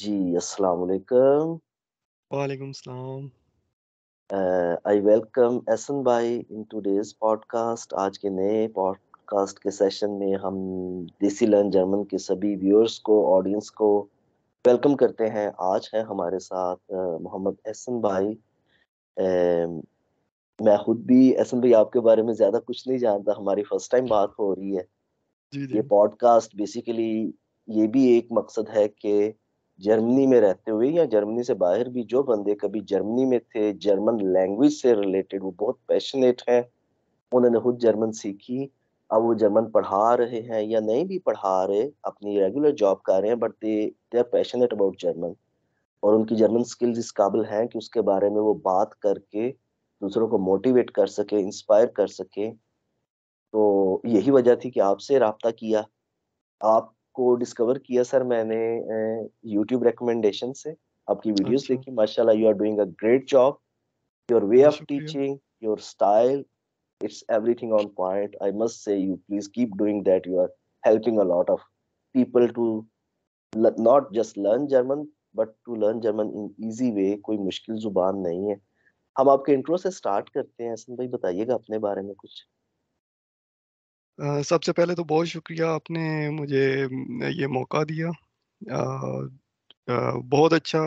जी अस्सलाम वालेकुम वालेकुम सलाम आई वेलकम एसन भाई इन टुडेस पॉडकास्ट आज के नए पॉडकास्ट के सेशन में हम देसी लर्न जर्मन के सभी व्यूअर्स को ऑडियंस को वेलकम करते हैं आज है हमारे साथ uh, मोहम्मद एसन भाई uh, मैं खुद भी एसन भाई आपके बारे में ज़्यादा कुछ नहीं जानता हमारी फर्स्ट टाइम बात हो रही है जी ये पॉडकास्ट बेसिकली ये भी एक मकसद है कि जर्मनी में रहते हुए या जर्मनी से बाहर भी जो बंदे कभी जर्मनी में थे जर्मन लैंग्वेज से रिलेटेड वो बहुत पैशनेट हैं उन्होंने खुद जर्मन सीखी अब वो जर्मन पढ़ा रहे हैं या नहीं भी पढ़ा रहे अपनी रेगुलर जॉब कर रहे हैं but they they are passionate about German और उनकी जर्मन स्किल्स इस काबिल हैं कि उसके बारे में वो बात करके दूसरों को मोटिवेट कर सके इंस्पायर कर सके तो यही वजह थी कि आपसे रबता किया आप को डिस्कवर किया सर मैंने यूट्यूब रिकमेंडेशन से आपकी वीडियोस अच्छा। देखी माशाल्लाह you are doing a great job your way of teaching your style it's everything on point I must say you please keep doing that you are helping a lot of people to not just learn German but to learn German in easy way कोई मुश्किल जुबान नहीं है हम आपके intro से start करते हैं हसन भाई बताइएगा अपने बारे में कुछ सबसे पहले तो बहुत शुक्रिया आपने मुझे ये मौका दिया बहुत अच्छा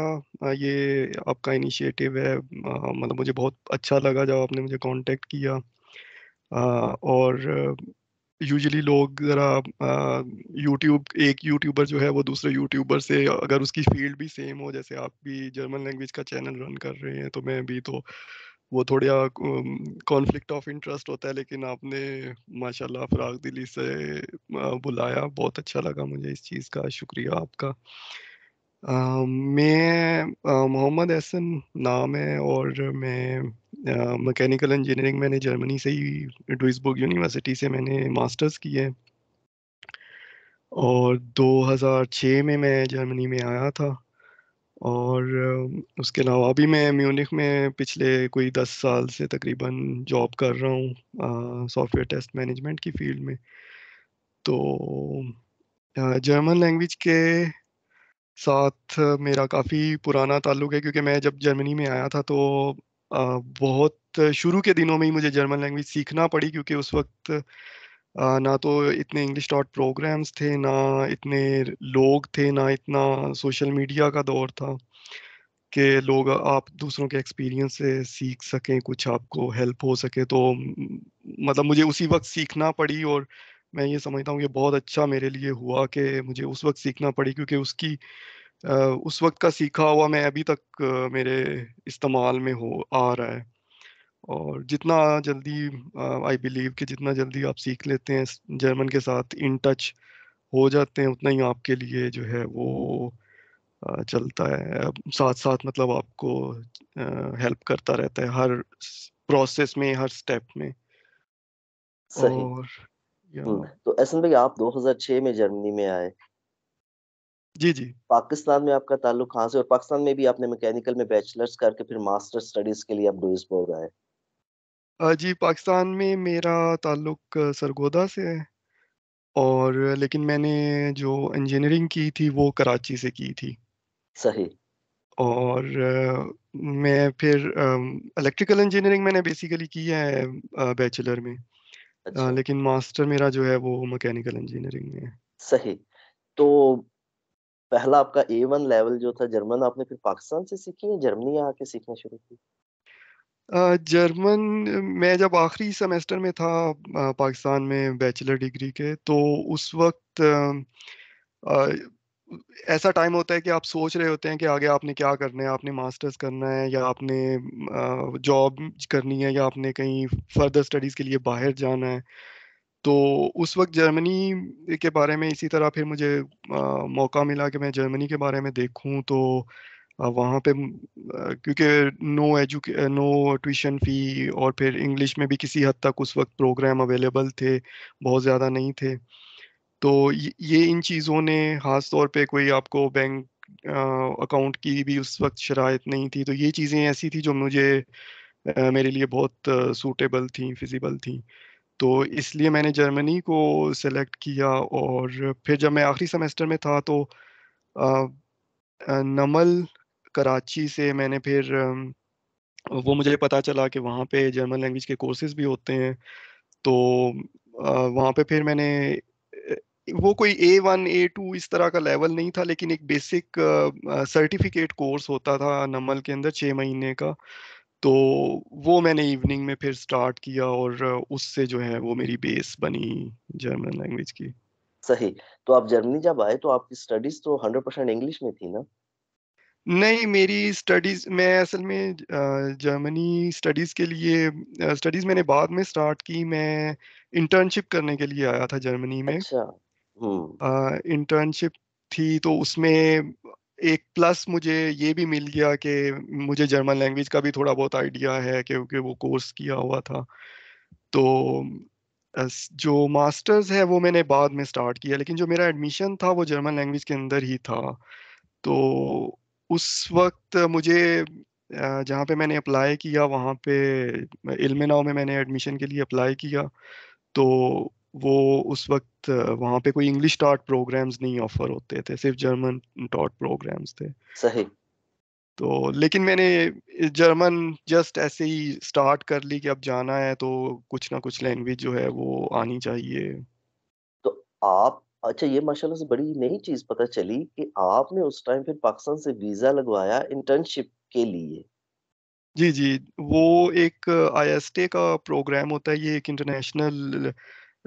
ये आपका इनिशिएटिव है मतलब मुझे बहुत अच्छा लगा जब आपने मुझे कांटेक्ट किया और यूजुअली लोग ज़रा यूट्यूब एक यूट्यूबर जो है वो दूसरे यूट्यूबर से अगर उसकी फील्ड भी सेम हो जैसे आप भी जर्मन लैंग्वेज का चैनल रन कर रहे हैं तो मैं भी तो वो थोड़ा कॉन्फ्लिक्ट ऑफ इंटरेस्ट होता है लेकिन आपने माशाल्लाह फराग दिली से बुलाया बहुत अच्छा लगा मुझे इस चीज़ का शुक्रिया आपका आ, मैं मोहम्मद एहसन नाम है और मैं मैकेनिकल इंजीनियरिंग मैंने जर्मनी से ही डुइसबर्ग यूनिवर्सिटी से मैंने मास्टर्स किए और 2006 में मैं जर्मनी में आया था और उसके अलावा अभी मैं म्यूनिक में पिछले कोई दस साल से तकरीबन जॉब कर रहा हूँ सॉफ्टवेयर टेस्ट मैनेजमेंट की फील्ड में तो जर्मन लैंग्वेज के साथ मेरा काफ़ी पुराना ताल्लुक है क्योंकि मैं जब जर्मनी में आया था तो बहुत शुरू के दिनों में ही मुझे जर्मन लैंग्वेज सीखना पड़ी क्योंकि उस वक्त ना तो इतने इंग्लिश डॉट प्रोग्राम्स थे ना इतने लोग थे ना इतना सोशल मीडिया का दौर था कि लोग आप दूसरों के एक्सपीरियंस से सीख सकें कुछ आपको हेल्प हो सके तो मतलब मुझे उसी वक्त सीखना पड़ी और मैं ये समझता हूँ ये बहुत अच्छा मेरे लिए हुआ कि मुझे उस वक्त सीखना पड़ी क्योंकि उसकी उस वक्त का सीखा हुआ मैं अभी तक मेरे इस्तेमाल में हो आ रहा है और जितना जल्दी आई बिलीव कि जितना जल्दी आप सीख लेते हैं जर्मन के साथ इन टच हो जाते हैं उतना ही आपके लिए जो है वो चलता है साथ साथ मतलब आपको हेल्प करता रहता है हर प्रोसेस में हर स्टेप में सही। और हम्म, तो ऐसा भाई आप 2006 में जर्मनी में आए जी जी पाकिस्तान में आपका ताल्लुक कहाँ से और पाकिस्तान में भी आपने मैकेनिकल में बैचलर्स करके फिर मास्टर स्टडीज के लिए आप डुइसबर्ग आए जी, पाकिस्तान में मेरा ताल्लुक सरगोदा से है और लेकिन मैंने जो इंजीनियरिंग की थी वो कराची से की थी। सही। और मैं फिर इलेक्ट्रिकल इंजीनियरिंग मैंने बेसिकली की है बैचलर में। अ, अच्छा। लेकिन मास्टर मेरा जो है वो मैकेनिकल इंजीनियरिंग में है। सही। तो पहला आपका ए वन लेवल जो था जर्मन आपने फिर पाकिस्तान से सीखी या जर्मनी आके सीखना शुरू की? जर्मन मैं जब आखिरी सेमेस्टर में था पाकिस्तान में बैचलर डिग्री के तो उस वक्त ऐसा टाइम होता है कि आप सोच रहे होते हैं कि आगे आपने क्या करना है आपने मास्टर्स करना है या आपने जॉब करनी है या आपने कहीं फर्दर स्टडीज़ के लिए बाहर जाना है तो उस वक्त जर्मनी के बारे में इसी तरह फिर मुझे मौका मिला कि मैं जर्मनी के बारे में देखूं तो वहाँ पे क्योंकि नो एजुके नो ट्यूशन फ़ी और फिर इंग्लिश में भी किसी हद तक उस वक्त प्रोग्राम अवेलेबल थे बहुत ज़्यादा नहीं थे तो ये इन चीज़ों ने ख़ास तौर पे कोई आपको बैंक अकाउंट की भी उस वक्त शरात नहीं थी तो ये चीज़ें ऐसी थी जो मुझे मेरे लिए बहुत सूटेबल थी फिजिबल थी तो इसलिए मैंने जर्मनी को सेलेक्ट किया और फिर जब मैं आखिरी सेमेस्टर में था तो नमल कराची से मैंने फिर वो मुझे पता चला कि वहाँ पे जर्मन लैंग्वेज के कोर्सेज भी होते हैं तो वहाँ पे फिर मैंने वो कोई ए वन ए टू इस तरह का लेवल नहीं था लेकिन एक बेसिक सर्टिफिकेट कोर्स होता था नमल के अंदर छः महीने का तो वो मैंने इवनिंग में फिर स्टार्ट किया और उससे जो है वो मेरी बेस बनी जर्मन लैंग्वेज की सही तो आप जर्मनी जब आए तो आपकी स्टडीज तो हंड्रेड परसेंट इंग्लिश में थी ना नहीं मेरी स्टडीज मैं असल में जर्मनी स्टडीज के लिए स्टडीज मैंने बाद में स्टार्ट की मैं इंटर्नशिप करने के लिए आया था जर्मनी में अच्छा, हम्म। इंटर्नशिप थी तो उसमें एक प्लस मुझे ये भी मिल गया कि मुझे जर्मन लैंग्वेज का भी थोड़ा बहुत आइडिया है क्योंकि वो कोर्स किया हुआ था तो जो मास्टर्स है वो मैंने बाद में स्टार्ट किया लेकिन जो मेरा एडमिशन था वो जर्मन लैंग्वेज के अंदर ही था तो उस वक्त मुझे जहाँ पे मैंने अप्लाई किया वहाँ पे इल्म नाव में मैंने एडमिशन के लिए अप्लाई किया तो वो उस वक्त वहाँ पे कोई इंग्लिश टॉट प्रोग्राम्स नहीं ऑफर होते थे सिर्फ जर्मन टॉट प्रोग्राम्स थे सही तो लेकिन मैंने जर्मन जस्ट ऐसे ही स्टार्ट कर ली कि अब जाना है तो कुछ ना कुछ लैंग्वेज जो है वो आनी चाहिए तो आप अच्छा ये माशाल्लाह से बड़ी नई चीज़ पता चली कि आपने उस टाइम फिर पाकिस्तान से वीज़ा लगवाया इंटर्नशिप के लिए। जी, जी। वो एक आईएसटीए का प्रोग्राम होता है, ये एक international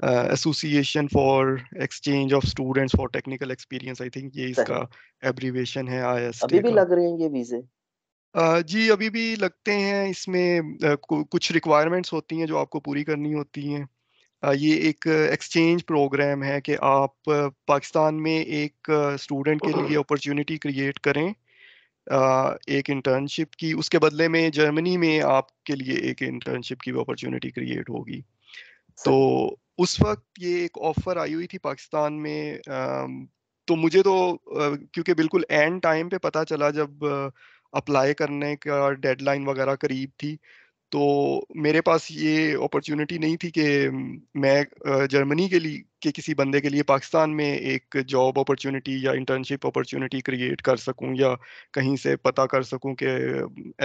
association for exchange of students for technical experience I think ये इसका एब्रीवेशन है अभी आईएसटीए भी का। लग रहे हैं ये वीज़े? जी, अभी भी लगते हैं इसमें कुछ रिक्वायरमेंट्स होती हैं जो आपको पूरी करनी होती हैं। ये एक एक्सचेंज प्रोग्राम है कि आप पाकिस्तान में एक स्टूडेंट के लिए अपॉर्चुनिटी हम्म। क्रिएट करें एक इंटर्नशिप की उसके बदले में जर्मनी में आपके लिए एक इंटर्नशिप की भी अपॉर्चुनिटी क्रिएट होगी तो उस वक्त ये एक ऑफ़र आई हुई थी पाकिस्तान में तो मुझे तो क्योंकि बिल्कुल एंड टाइम पे पता चला जब अप्लाई करने का डेडलाइन वगैरह करीब थी तो मेरे पास ये अपॉर्चुनिटी नहीं थी कि मैं जर्मनी के लिए के किसी बंदे के लिए पाकिस्तान में एक जॉब अपॉर्चुनिटी या इंटर्नशिप अपॉर्चुनिटी क्रिएट कर सकूं या कहीं से पता कर सकूं कि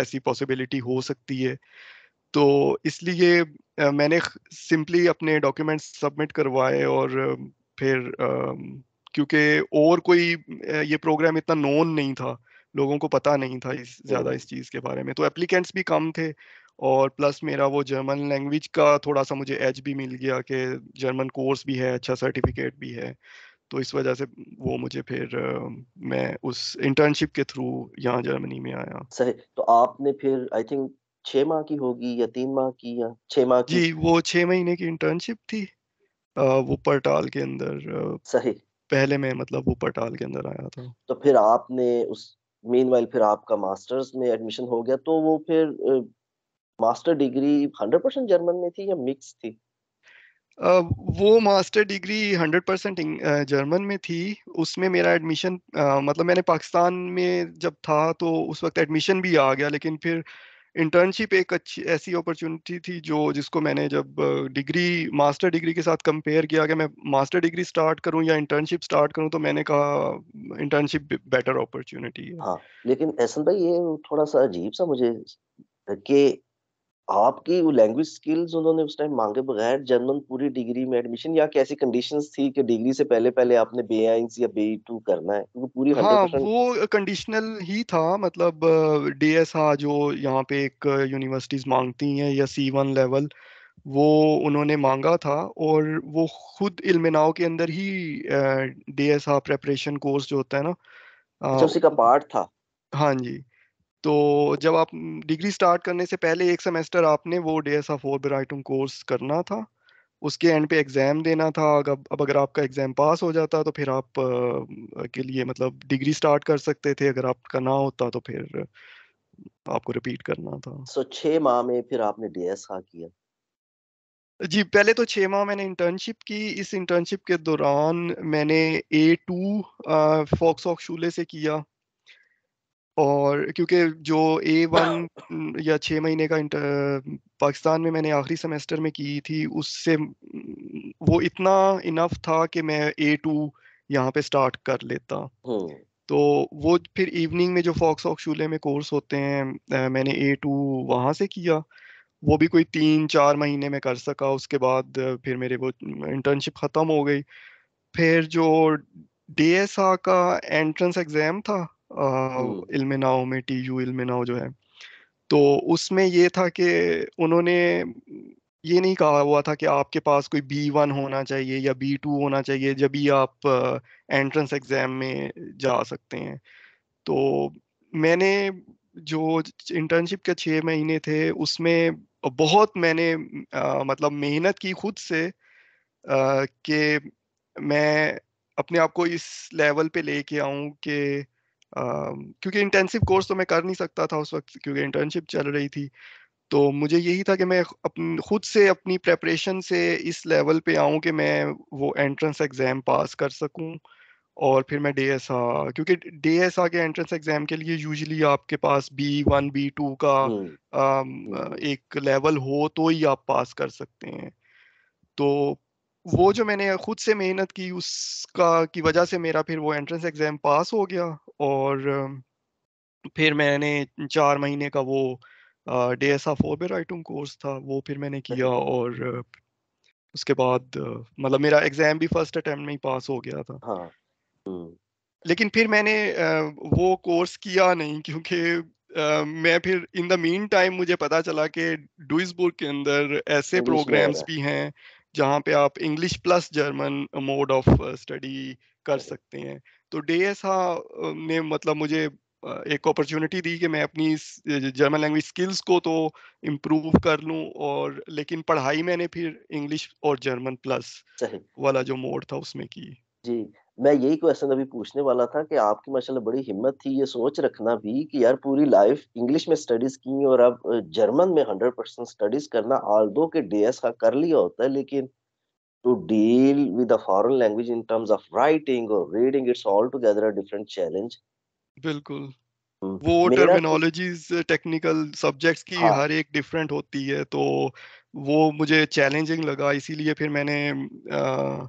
ऐसी पॉसिबिलिटी हो सकती है तो इसलिए मैंने सिंपली अपने डॉक्यूमेंट्स सबमिट करवाए और फिर क्योंकि और कोई ये प्रोग्राम इतना नोन नहीं था लोगों को पता नहीं था इस ज़्यादा इस चीज़ के बारे में तो एप्लीकेंट्स भी कम थे और प्लस मेरा वो जर्मन लैंग्वेज का थोड़ा सा मुझे एज भी मिल गया कि जर्मन कोर्स भी है अच्छा सर्टिफिकेट भी है तो इस वजह से वो मुझे फिर मैं उस इंटर्नशिप के थ्रू यहाँ जर्मनी में आया सही तो आपने फिर आई थिंक छह माह की होगी या तीन माह की या छह माह की जी वो छह महीने की इंटर्नशिप थी वो पटाल के अंदर सही पहले मैं मतलब वो पटाल के अंदर आया था तो फिर आपने उस मीनवाइल फिर आपका मास्टर्स में एडमिशन हो गया तो वो फिर मास्टर डिग्री 100 परसेंट जर्मन में थी या मिक्स थी वो मास्टर डिग्री 100 परसेंट जर्मन में थी उसमें मेरा एडमिशन मतलब मैंने पाकिस्तान में जब था तो उस वक्त एडमिशन भी आ गया लेकिन फिर इंटर्नशिप एक अच्छी ऐसी अपॉर्चुनिटी थी जो जिसको मैंने जब डिग्री मास्टर डिग्री के साथ कंपेयर किया कि मैं मास्टर डिग्री स्टार्ट करूं या इंटर्नशिप स्टार्ट करूं तो मैंने कहा इंटर्नशिप बेटर अपॉर्चुनिटी है हाँ लेकिन ऐसा भाई ये थोड़ा सा अजीब सा मुझे कि आपकी वो लैंग्वेज स्किल्स उन्होंने उस टाइम मांगे बगैर जर्मन पूरी डिग्री में एडमिशन या कैसी कंडीशंस थी कि डिग्री से पहले पहले आपने बे आइंस या बे टू e करना है क्योंकि पूरी हाँ 100%... वो कंडीशनल ही था मतलब डी एस आ जो यहाँ पे एक यूनिवर्सिटीज मांगती हैं या सी वन लेवल वो उन्होंने मांगा था और वो खुद इल्मनाव के अंदर ही डी एस आ प्रेपरेशन कोर्स जो होता है ना अच्छा उसी का पार्ट था हाँ जी तो जब आप डिग्री स्टार्ट करने से पहले एक सेमेस्टर आपने वो डी एस एफ कोर्स करना था उसके एंड पे एग्ज़ाम देना था अगर अब अगर आपका एग्ज़ाम पास हो जाता तो फिर आप के लिए मतलब डिग्री स्टार्ट कर सकते थे अगर आपका ना होता तो फिर आपको रिपीट करना था सो so, छः माह में फिर आपने डी हाँ किया जी पहले तो छः माह मैंने इंटर्नशिप की इस इंटर्नशिप के दौरान मैंने ए टू फॉक्स शूले से किया और क्योंकि जो ए वन या छः महीने का इंटर पाकिस्तान में मैंने आखिरी सेमेस्टर में की थी उससे वो इतना इनफ था कि मैं ए टू यहाँ पे स्टार्ट कर लेता हम्म। तो वो फिर इवनिंग में जो फॉक्स ऑक शूले में कोर्स होते हैं मैंने ए टू वहाँ से किया वो भी कोई तीन चार महीने में कर सका उसके बाद फिर मेरे वो इंटर्नशिप ख़त्म हो गई फिर जो डी का एंट्रेंस एग्ज़ाम था इल्म नाव में टी यू इल्म नाव जो है तो उसमें ये था कि उन्होंने ये नहीं कहा हुआ था कि आपके पास कोई बी वन होना चाहिए या बी टू होना चाहिए जब भी आप एंट्रेंस एग्ज़ाम में जा सकते हैं तो मैंने जो इंटर्नशिप के छः महीने थे उसमें बहुत मैंने आ, मतलब मेहनत की खुद से कि मैं अपने आप को इस लेवल पे लेके आऊँ कि क्योंकि इंटेंसिव कोर्स तो मैं कर नहीं सकता था उस वक्त क्योंकि इंटर्नशिप चल रही थी तो मुझे यही था कि मैं अपन खुद से अपनी प्रेपरेशन से इस लेवल पे आऊं कि मैं वो एंट्रेंस एग्ज़ाम पास कर सकूं और फिर मैं डी आ क्योंकि डी आ के एंट्रेंस एग्ज़ाम के लिए यूजली आपके पास बी वन बी टू का आ, हम्म। एक लेवल हो तो ही आप पास कर सकते हैं तो वो जो मैंने खुद से मेहनत की उसका की वजह से मेरा फिर वो एंट्रेंस एग्जाम पास हो गया और फिर मैंने चार महीने का वो डी एस फोर ओबे राइटिंग कोर्स था वो फिर मैंने किया अच्छा। और उसके बाद मतलब मेरा एग्जाम भी फर्स्ट अटेम्प्ट में ही पास हो गया था हाँ, हम्म। लेकिन फिर मैंने वो कोर्स किया नहीं क्योंकि मैं फिर इन द मीन टाइम मुझे पता चला कि डुइसबुर्ग के अंदर ऐसे प्रोग्राम्स भी हैं जहाँ पे आप English plus German mode of study कर सकते हैं तो डी uh, ने मतलब मुझे uh, एक अपॉर्चुनिटी दी कि मैं अपनी जर्मन लैंग्वेज स्किल्स को तो इम्प्रूव कर लूं और लेकिन पढ़ाई मैंने फिर इंग्लिश और जर्मन प्लस वाला जो मोड था उसमें की जी मैं यही क्वेश्चन अभी पूछने वाला था कि आपकी माशाल्लाह बड़ी हिम्मत थी ये सोच रखना भी कि यार पूरी लाइफ इंग्लिश में स्टडीज की और अब जर्मन में हंड्रेड परसेंट स्टडीज करना आल दो के डीएस का कर लिया होता है लेकिन to deal with foreign language in terms of writing और reading it's all together a different challenge बिल्कुल हम्म, वो टर्मिनोलॉजीज टेक्निकल सब्जेक्ट्स की हाँ. हर एक डिफरेंट होती है तो वो मुझे चैलेंजिंग लगा इसीलिए फिर मैंने आ,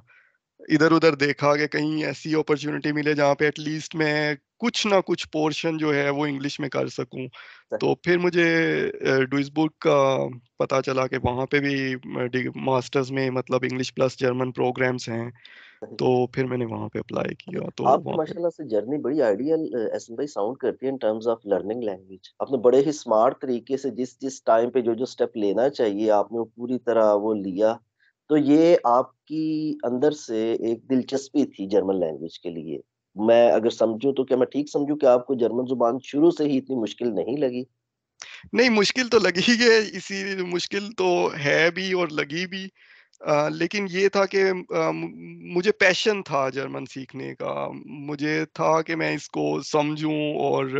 इधर उधर देखा कि कहीं ऐसी अपॉर्चुनिटी मिले जहाँ पे एटलीस्ट मैं कुछ ना कुछ पोर्शन जो है वो इंग्लिश में कर सकूं तो फिर मुझे डुइसबुर्ग का पता चला कि वहाँ पे भी मास्टर्स में मतलब इंग्लिश प्लस जर्मन प्रोग्राम्स हैं तो फिर मैंने वहाँ पे अप्लाई किया तो आप माशाल्लाह से जर्नी बड़ी आइडियल एहसन भाई साउंड करती है in terms of learning language आपने बड़े ही स्मार्ट तरीके से जिस जिस टाइम पे जो जो स्टेप लेना चाहिए आपने वो पूरी तरह वो लिया तो ये आपकी अंदर से एक दिलचस्पी थी जर्मन लैंग्वेज के लिए मैं अगर समझूं तो क्या मैं ठीक समझूं कि आपको जर्मन जुबान शुरू से ही इतनी मुश्किल नहीं लगी नहीं मुश्किल तो लगी ही है इसी मुश्किल तो है भी और लगी भी आ, लेकिन ये था कि मुझे पैशन था जर्मन सीखने का मुझे था कि मैं इसको समझूं और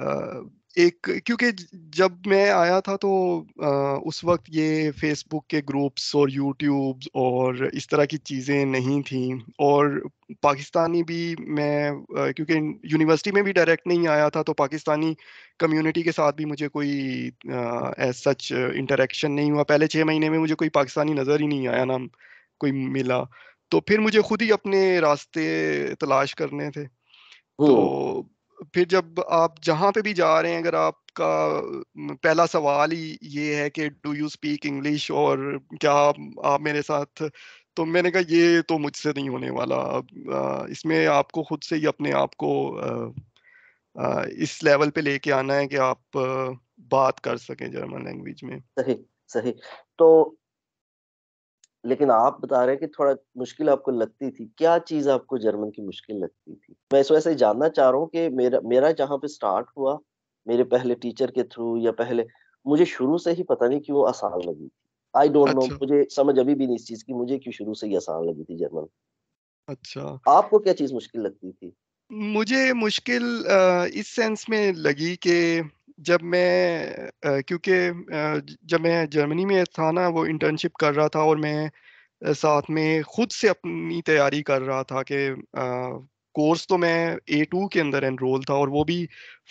आ, एक क्योंकि जब मैं आया था तो आ, उस वक्त ये फेसबुक के ग्रुप्स और यूट्यूब और इस तरह की चीज़ें नहीं थी और पाकिस्तानी भी मैं आ, क्योंकि यूनिवर्सिटी में भी डायरेक्ट नहीं आया था तो पाकिस्तानी कम्युनिटी के साथ भी मुझे कोई एज सच इंटरेक्शन नहीं हुआ पहले छः महीने में मुझे कोई पाकिस्तानी नज़र ही नहीं आया ना कोई मिला तो फिर मुझे खुद ही अपने रास्ते तलाश करने थे तो फिर जब आप जहाँ पे भी जा रहे हैं अगर आपका पहला सवाल ही ये है कि डू यू स्पीक इंग्लिश और क्या आप मेरे साथ तो मैंने कहा ये तो मुझसे नहीं होने वाला इसमें आपको खुद से ही अपने आप को इस लेवल पे लेके आना है कि आप बात कर सकें जर्मन लैंग्वेज में सही सही तो लेकिन आप बता रहे हैं कि थोड़ा मुश्किल आपको लगती थी क्या चीज आपको जर्मन की मुश्किल लगती थी मैं इस वजह से जानना चाह रहा हूँ कि मेरा मेरा जहाँ पे स्टार्ट हुआ मेरे पहले टीचर के थ्रू या पहले मुझे शुरू से ही पता नहीं क्यों आसान लगी थी आई डोंट नो मुझे समझ अभी भी नहीं इस चीज की मुझे क्यों शुरू से ही आसान लगी थी जर्मन अच्छा आपको क्या चीज मुश्किल लगती थी मुझे मुश्किल इस सेंस में लगी कि जब मैं क्योंकि जब मैं जर्मनी में था ना वो इंटर्नशिप कर रहा था और मैं साथ में खुद से अपनी तैयारी कर रहा था कि कोर्स तो मैं ए टू के अंदर एनरोल था और वो भी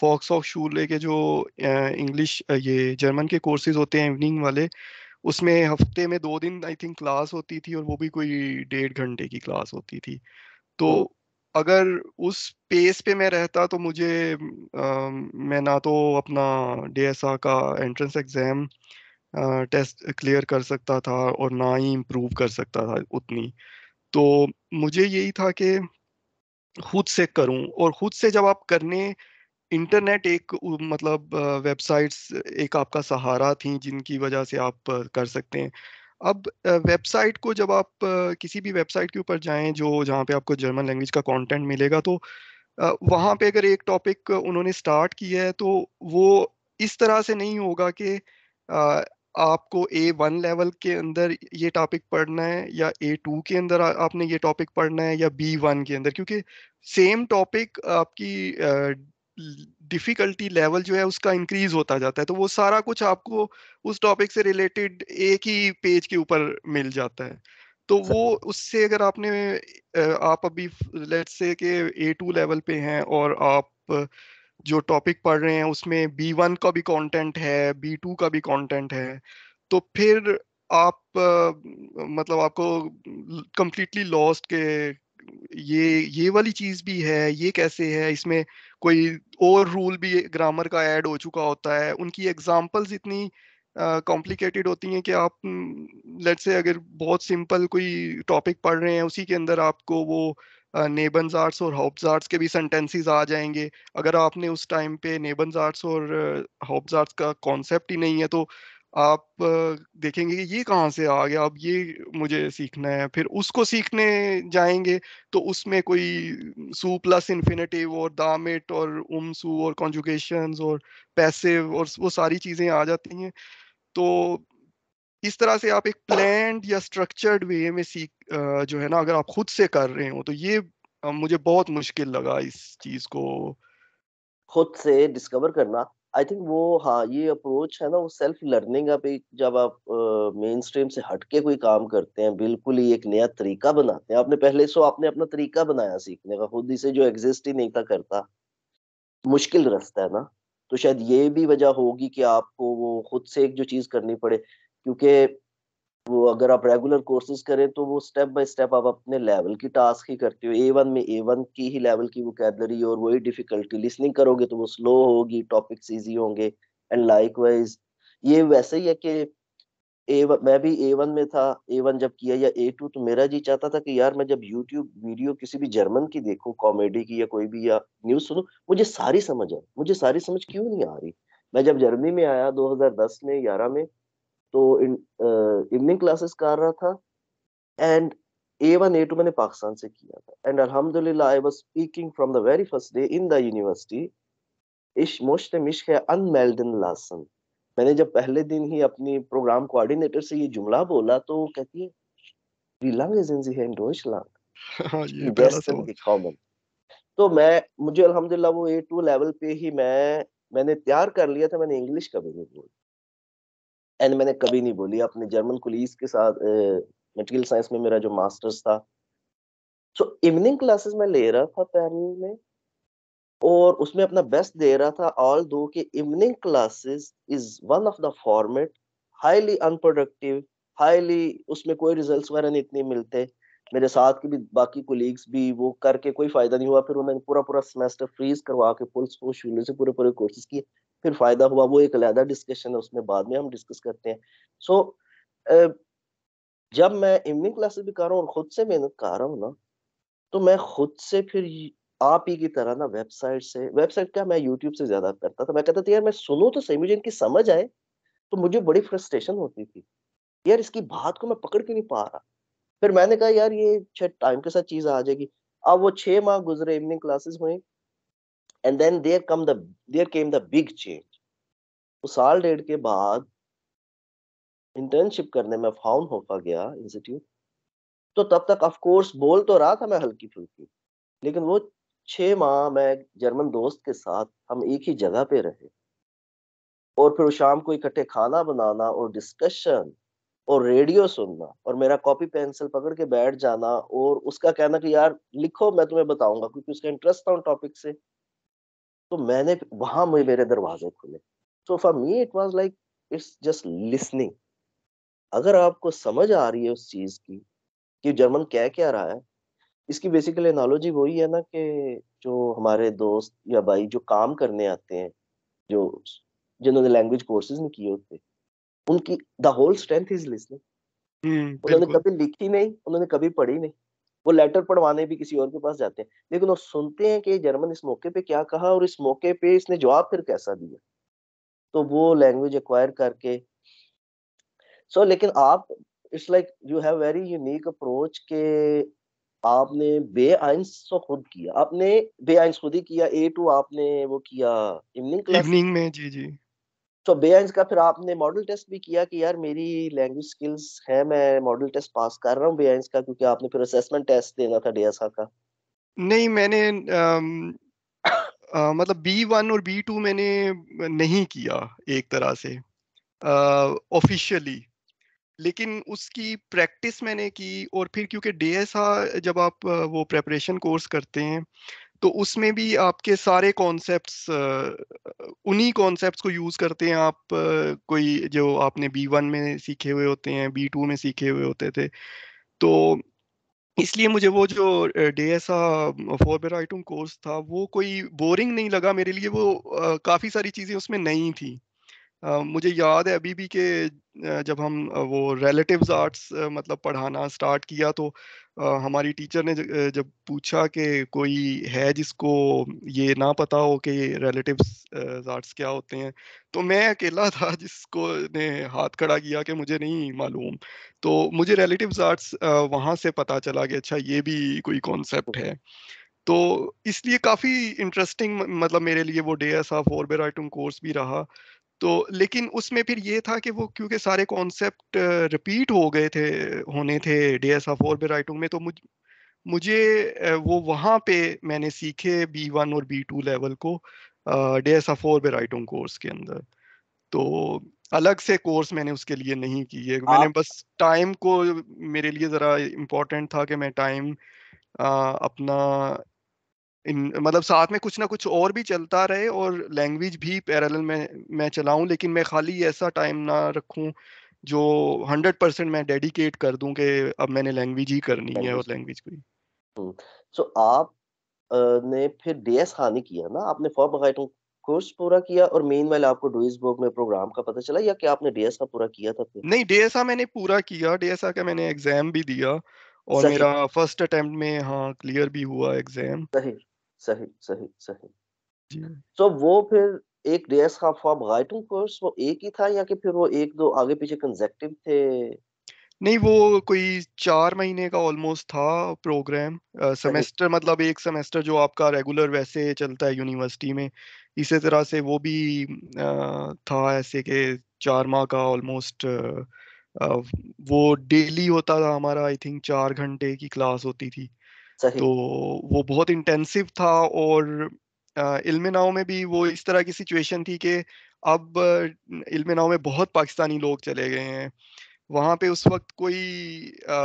फॉक्स ऑफ शूले के जो इंग्लिश ये जर्मन के कोर्सेज होते हैं इवनिंग वाले उसमें हफ्ते में दो दिन आई थिंक क्लास होती थी और वो भी कोई डेढ़ घंटे की क्लास होती थी तो अगर उस पेस पे मैं रहता तो मुझे आ, मैं ना तो अपना डीएसआ का एंट्रेंस एग्जाम टेस्ट क्लियर कर सकता था और ना ही इम्प्रूव कर सकता था उतनी तो मुझे यही था कि खुद से करूं और खुद से जब आप करने इंटरनेट एक मतलब वेबसाइट्स एक आपका सहारा थी जिनकी वजह से आप कर सकते हैं अब वेबसाइट को जब आप किसी भी वेबसाइट के ऊपर जाएं जो जहाँ पे आपको जर्मन लैंग्वेज का कंटेंट मिलेगा तो वहाँ पे अगर एक टॉपिक उन्होंने स्टार्ट किया है तो वो इस तरह से नहीं होगा कि आपको ए वन लेवल के अंदर ये टॉपिक पढ़ना है या ए टू के अंदर आपने ये टॉपिक पढ़ना है या बी वन के अंदर क्योंकि सेम टॉपिक आपकी डिफिकल्टी लेवल जो है उसका इंक्रीज होता जाता है तो वो सारा कुछ आपको उस टॉपिक से रिलेटेड एक ही पेज के ऊपर मिल जाता है तो वो उससे अगर आपने आप अभी लेट्स से के ए टू लेवल पे हैं और आप जो टॉपिक पढ़ रहे हैं उसमें बी वन का भी कंटेंट है बी टू का भी कंटेंट है तो फिर आप मतलब आपको कम्प्लीटली लॉस्ट के ये ये वाली चीज भी है ये कैसे है इसमें कोई और रूल भी ग्रामर का ऐड हो चुका होता है उनकी एग्जांपल्स इतनी कॉम्प्लिकेटेड uh, होती हैं कि आप लेट्स से अगर बहुत सिंपल कोई टॉपिक पढ़ रहे हैं उसी के अंदर आपको वो नेबनज uh, आर्ट्स और हॉब्स आर्ट्स के भी सेंटेंसेस आ जाएंगे अगर आपने उस टाइम पे नेबन्स आर्ट्स और हॉब्स uh, आर्ट्स का कॉन्सेप्ट ही नहीं है तो आप देखेंगे कि ये कहाँ से आ गया अब ये मुझे सीखना है फिर उसको सीखने जाएंगे तो उसमें कोई सू प्लस इन्फिनेटिव और दामिट और सू और कॉन्जुकेशन और पैसिव और वो सारी चीज़ें आ जाती हैं तो इस तरह से आप एक प्लान या स्ट्रक्चर्ड वे में सीख जो है ना अगर आप खुद से कर रहे हो तो ये मुझे बहुत मुश्किल लगा इस चीज़ को खुद से डिस्कवर करना आई थिंक वो हाँ ये अप्रोच है ना वो सेल्फ लर्निंग आप जब आप मेन स्ट्रीम से हटके कोई काम करते हैं बिल्कुल ही एक नया तरीका बनाते हैं आपने पहले सो आपने अपना तरीका बनाया सीखने का खुद ही से जो एग्जिस्ट ही नहीं था करता मुश्किल रास्ता है ना तो शायद ये भी वजह होगी कि आपको वो खुद से एक जो चीज करनी पड़े क्योंकि वो अगर आप रेगुलर कोर्सेज करें तो वो स्टेप बाय स्टेप आप अपने लेवल की टास्क ही करते हो ए वन में ए वन की ही लेवल की वोकेबलरी और वही डिफिकल्टी लिसनिंग करोगे तो वो स्लो होगी टॉपिक्स ईजी होंगे एंड लाइक वाइज ये वैसे ही है कि ए मैं भी ए वन में था ए वन जब किया या ए टू तो मेरा जी चाहता था कि यार मैं जब यूट्यूब वीडियो किसी भी जर्मन की देखूँ कॉमेडी की या कोई भी या न्यूज़ सुनू मुझे सारी समझ आए मुझे सारी समझ क्यों नहीं आ रही मैं जब जर्मनी में आया 2010 में ग्यारह में तो इवनिंग क्लासेस कर रहा था and A one A two मैंने पाकिस्तान से किया था एंड अलहमदुल्ला I was speaking from the very first day in the university इश मोस्ट मिश है अनमेल्डन लासन मैंने जब पहले दिन ही अपनी प्रोग्राम कोऑर्डिनेटर से ये जुमला बोला तो कहती है die lange sind sie hier in Deutschland? ये besten gekommen. तो मैं मुझे अल्हम्दुलिल्लाह वो ए टू लेवल पे ही मैं मैंने तैयार कर लिया था मैंने इंग्लिश कभी नहीं बोली एंड मैंने कभी नहीं बोली अपने जर्मन कुलीस के साथ मटेरियल साइंस में मेरा जो मास्टर्स था सो इवनिंग क्लासेस मैं ले रहा था पैरल में और उसमें अपना बेस्ट दे रहा था ऑल दो के evening classes is one of the format highly unproductive highly उसमें कोई रिजल्ट्स वगैरह नहीं इतने मिलते मेरे साथ के भी बाकी कोलीग्स भी वो करके कोई फायदा नहीं हुआ फिर उन्होंने पूरा पूरा सेमेस्टर फ्रीज करवा के फुल स्पोर्ट शून्य से पूरे पूरे कोर्सेज किए फिर फायदा हुआ वो एक अलहदा डिस्कशन है उसमें बाद में हम डिस्कस करते हैं सो so, जब मैं इवनिंग क्लासेस भी कर रहा हूँ और खुद से मेहनत कर रहा हूँ ना तो मैं खुद से फिर आप ही की तरह ना वेबसाइट से वेबसाइट क्या मैं यूट्यूब से ज्यादा करता था मैं कहता था यार मैं सुनू तो सही मुझे इनकी समझ आए तो मुझे बड़ी फ्रस्ट्रेशन होती थी यार इसकी बात को मैं पकड़ क्यों नहीं पा रहा फिर मैंने कहा यार ये टाइम के साथ चीज आ जाएगी अब वो छह माह गुजरे इवनिंग क्लासेस हुई and then there come the there came the big change तो साल डेढ़ के बाद इंटर्नशिप करने में फाउनहोफा गया इंस्टीट्यूट तो तब तक ऑफ कोर्स बोल तो रहा था मैं हल्की फुल्की लेकिन वो छः माह मैं जर्मन दोस्त के साथ हम एक ही जगह पे रहे और फिर शाम को इकट्ठे खाना बनाना और डिस्कशन और रेडियो सुनना और मेरा कॉपी पेंसिल पकड़ के बैठ जाना और उसका कहना कि यार लिखो मैं तुम्हें बताऊंगा क्योंकि उसका इंटरेस्ट था उन टॉपिक से तो मैंने वहां मेरे दरवाजे खुले सो तो for me it was like it's just listening अगर आपको समझ आ रही है उस चीज की कि जर्मन क्या क्या रहा है इसकी बेसिकली एनोलॉजी वही है ना कि जो हमारे दोस्त या भाई जो काम करने आते हैं जो जिन्होंने लैंग्वेज कोर्सेज में किए होते उनकी the whole strength is listening उन्होंने कभी लिखी नहीं उन्होंने कभी पढ़ी नहीं वो लेटर पढ़वाने भी किसी और के पास जाते हैं लेकिन वो सुनते हैं कि जर्मन इस मौके पे क्या कहा और इस मौके पे इसने जवाब फिर कैसा दिया तो वो लैंग्वेज एक्वायर करके सो so, लेकिन आप it's like you have very unique approach के आपने बे आइंस तो खुद किया आपने बे आइंस खुद ही किया ए टू आपने वो किया इवनिंग क्लास इवनिंग में जी जी तो बेहस का फिर आपने मॉडल टेस्ट भी किया कि यार मेरी लैंग्वेज स्किल्स है मैं मॉडल टेस्ट पास कर रहा हूँ बेहस का क्योंकि आपने फिर असेसमेंट टेस्ट देना था डीएसआर का नहीं मैंने आ, आ, मतलब बी वन और बी टू मैंने नहीं किया एक तरह से ऑफिशियली लेकिन उसकी प्रैक्टिस मैंने की और फिर क्योंकि डी जब आप वो प्रेपरेशन कोर्स करते हैं तो उसमें भी आपके सारे कॉन्सेप्ट उन्हीं कॉन्सेप्ट्स को यूज़ करते हैं आप कोई जो आपने बी वन में सीखे हुए होते हैं बी टू में सीखे हुए होते थे तो इसलिए मुझे वो जो डे ऐसा आइटम कोर्स था वो कोई बोरिंग नहीं लगा मेरे लिए वो काफ़ी सारी चीज़ें उसमें नई थी Uh, मुझे याद है अभी भी कि जब हम वो रिलेटिव्स आर्ट्स मतलब पढ़ाना स्टार्ट किया तो हमारी टीचर ने जब पूछा कि कोई है जिसको ये ना पता हो कि रिलेटिव आर्ट्स क्या होते हैं तो मैं अकेला था जिसको ने हाथ खड़ा किया कि मुझे नहीं मालूम तो मुझे रिलेटिव आर्ट्स वहाँ से पता चला कि अच्छा ये भी कोई कॉन्सेप्ट है तो इसलिए काफ़ी इंटरेस्टिंग मतलब मेरे लिए वो डे ऐसा फोर राइटिंग कोर्स भी रहा तो लेकिन उसमें फिर ये था कि वो क्योंकि सारे कॉन्सेप्ट रिपीट हो गए थे होने थे डी एस आफ और राइटिंग में तो मुझ मुझे वो वहाँ पे मैंने सीखे बी वन और बी टू लेवल को डी एस आफ और राइटिंग कोर्स के अंदर तो अलग से कोर्स मैंने उसके लिए नहीं किए मैंने बस टाइम को मेरे लिए ज़रा इम्पोर्टेंट था कि मैं टाइम अपना इन मतलब साथ में कुछ ना कुछ और भी चलता रहे और लैंग्वेज भी पैरल में मैं चलाऊं लेकिन मैं खाली ऐसा टाइम ना रखूं जो हंड्रेड परसेंट मैं डेडिकेट कर दूं कि अब मैंने लैंग्वेज ही करनी language. है और लैंग्वेज को सो so, आप ने फिर डीएस हानि किया ना आपने फॉर्म हाइटिंग कोर्स पूरा किया और मेन वाले आपको डुइसबर्ग में प्रोग्राम का पता चला या क्या आपने डीएसआ पूरा किया था फिर नहीं डीएसआ मैंने पूरा किया डीएसआ का मैंने एग्जाम भी दिया और मेरा फर्स्ट अटेम्प्ट में हाँ क्लियर भी हुआ एग्जाम सही सही सही सही तो वो फिर एक डीएस का फॉर्म राइटिंग कोर्स वो एक ही था या कि फिर वो एक दो आगे पीछे कंजेक्टिव थे नहीं वो कोई चार महीने का ऑलमोस्ट था प्रोग्राम सेमेस्टर मतलब एक सेमेस्टर जो आपका रेगुलर वैसे चलता है यूनिवर्सिटी में इसी तरह से वो भी आ, था ऐसे के चार माह का ऑलमोस्ट वो डेली होता था हमारा आई थिंक चार घंटे की क्लास होती थी तो वो बहुत इंटेंसिव था और इल्म नाव में भी वो इस तरह की सिचुएशन थी कि अब इल्म नाव में बहुत पाकिस्तानी लोग चले गए हैं वहाँ पे उस वक्त कोई आ,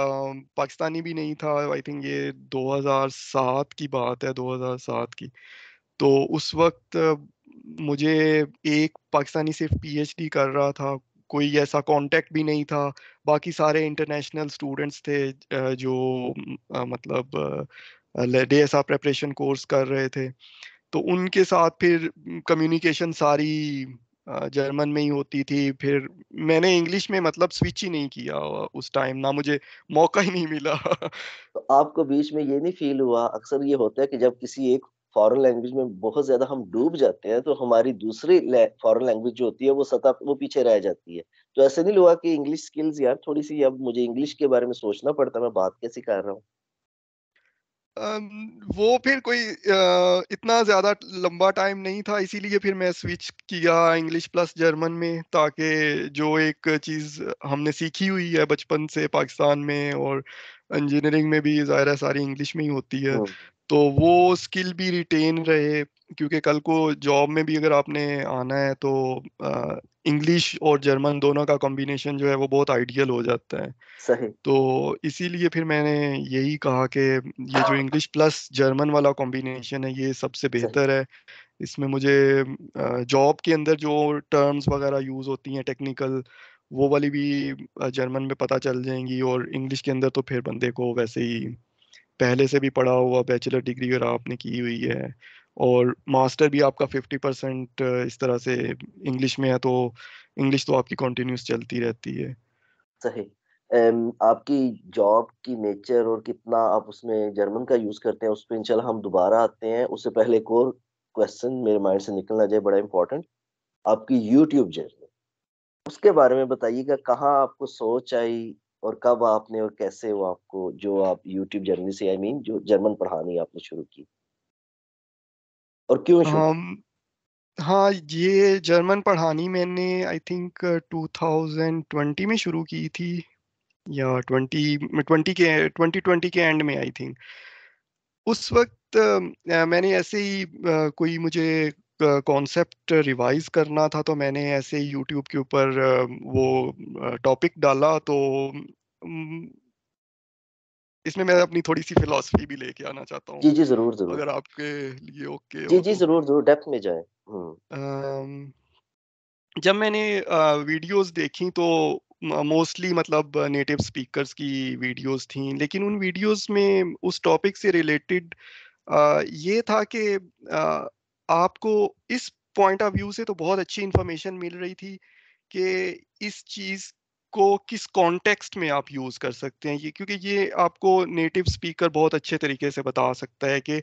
पाकिस्तानी भी नहीं था आई थिंक ये 2007 की बात है 2007 की तो उस वक्त मुझे एक पाकिस्तानी सिर्फ पीएचडी कर रहा था कोई ऐसा कांटेक्ट भी नहीं था बाकी सारे इंटरनेशनल स्टूडेंट्स थे जो मतलब डे एस प्रेपरेशन कोर्स कर रहे थे तो उनके साथ फिर कम्युनिकेशन सारी जर्मन में ही होती थी फिर मैंने इंग्लिश में मतलब स्विच ही नहीं किया उस टाइम ना मुझे मौका ही नहीं मिला तो आपको बीच में ये नहीं फील हुआ अक्सर ये होता है कि जब किसी एक फॉरेन लैंग्वेज में बहुत ज्यादा हम डूब जाते हैं तो हमारी दूसरी फॉरेन लैंग्वेज जो होती है वो सतह वो पीछे रह जाती है तो ऐसे नहीं हुआ कि इंग्लिश स्किल्स यार थोड़ी सी अब मुझे इंग्लिश के बारे में सोचना पड़ता मैं बात कैसे कर रहा हूँ वो फिर कोई इतना ज़्यादा लंबा टाइम नहीं था इसीलिए फिर मैं स्विच किया इंग्लिश प्लस जर्मन में ताकि जो एक चीज़ हमने सीखी हुई है बचपन से पाकिस्तान में और इंजीनियरिंग में भी ज़ाहिर है सारी इंग्लिश में ही होती है हम्म। तो वो स्किल भी रिटेन रहे क्योंकि कल को जॉब में भी अगर आपने आना है तो इंग्लिश और जर्मन दोनों का कॉम्बिनेशन जो है वो बहुत आइडियल हो जाता है सही तो इसीलिए फिर मैंने यही कहा कि ये जो इंग्लिश प्लस जर्मन वाला कॉम्बिनेशन है ये सबसे बेहतर है इसमें मुझे जॉब के अंदर जो टर्म्स वगैरह यूज़ होती हैं टेक्निकल वो वाली भी जर्मन में पता चल जाएंगी और इंग्लिश के अंदर तो फिर बंदे को वैसे ही पहले से भी पढ़ा हुआ बैचलर डिग्री अगर आपने की हुई है और मास्टर भी आपका 50 परसेंट इस तरह से इंग्लिश में है तो इंग्लिश तो आपकी कंटिन्यूस चलती रहती है सही आपकी जॉब की नेचर और कितना आप उसमें जर्मन का यूज़ करते हैं उस पर इनशाला हम दोबारा आते हैं उससे पहले एक और क्वेश्चन मेरे माइंड से निकल ना जाए बड़ा इम्पोर्टेंट आपकी यूट्यूब जर्नी उसके बारे में बताइएगा कहाँ आपको सोच आई और कब आपने और कैसे वो आपको जो आप YouTube जर्नी से आई I मीन mean, जो जर्मन पढ़ानी आपने शुरू की और क्यों um, हाँ ये जर्मन पढ़ानी मैंने आई थिंक 2020 में शुरू की थी या 20 20 के 2020 के एंड में आई थिंक उस वक्त आ, मैंने ऐसे ही आ, कोई मुझे कॉन्सेप्ट रिवाइज करना था तो मैंने ऐसे यूट्यूब के ऊपर वो टॉपिक डाला तो इसमें मैं अपनी थोड़ी सी फिलॉसफी भी लेके आना चाहता हूँ जी जी जरूर जरूर अगर आपके लिए ओके जी जी तो। जरूर जरूर डेप्थ में जाए हम्म। जब मैंने वीडियोस देखी तो मोस्टली मतलब नेटिव स्पीकर्स की वीडियोस थी लेकिन उन वीडियोस में उस टॉपिक से रिलेटेड ये था कि आपको इस पॉइंट ऑफ व्यू से तो बहुत अच्छी इन्फॉर्मेशन मिल रही थी कि इस चीज़ को किस कॉन्टेक्स्ट में आप यूज़ कर सकते हैं ये क्योंकि ये आपको नेटिव स्पीकर बहुत अच्छे तरीके से बता सकता है कि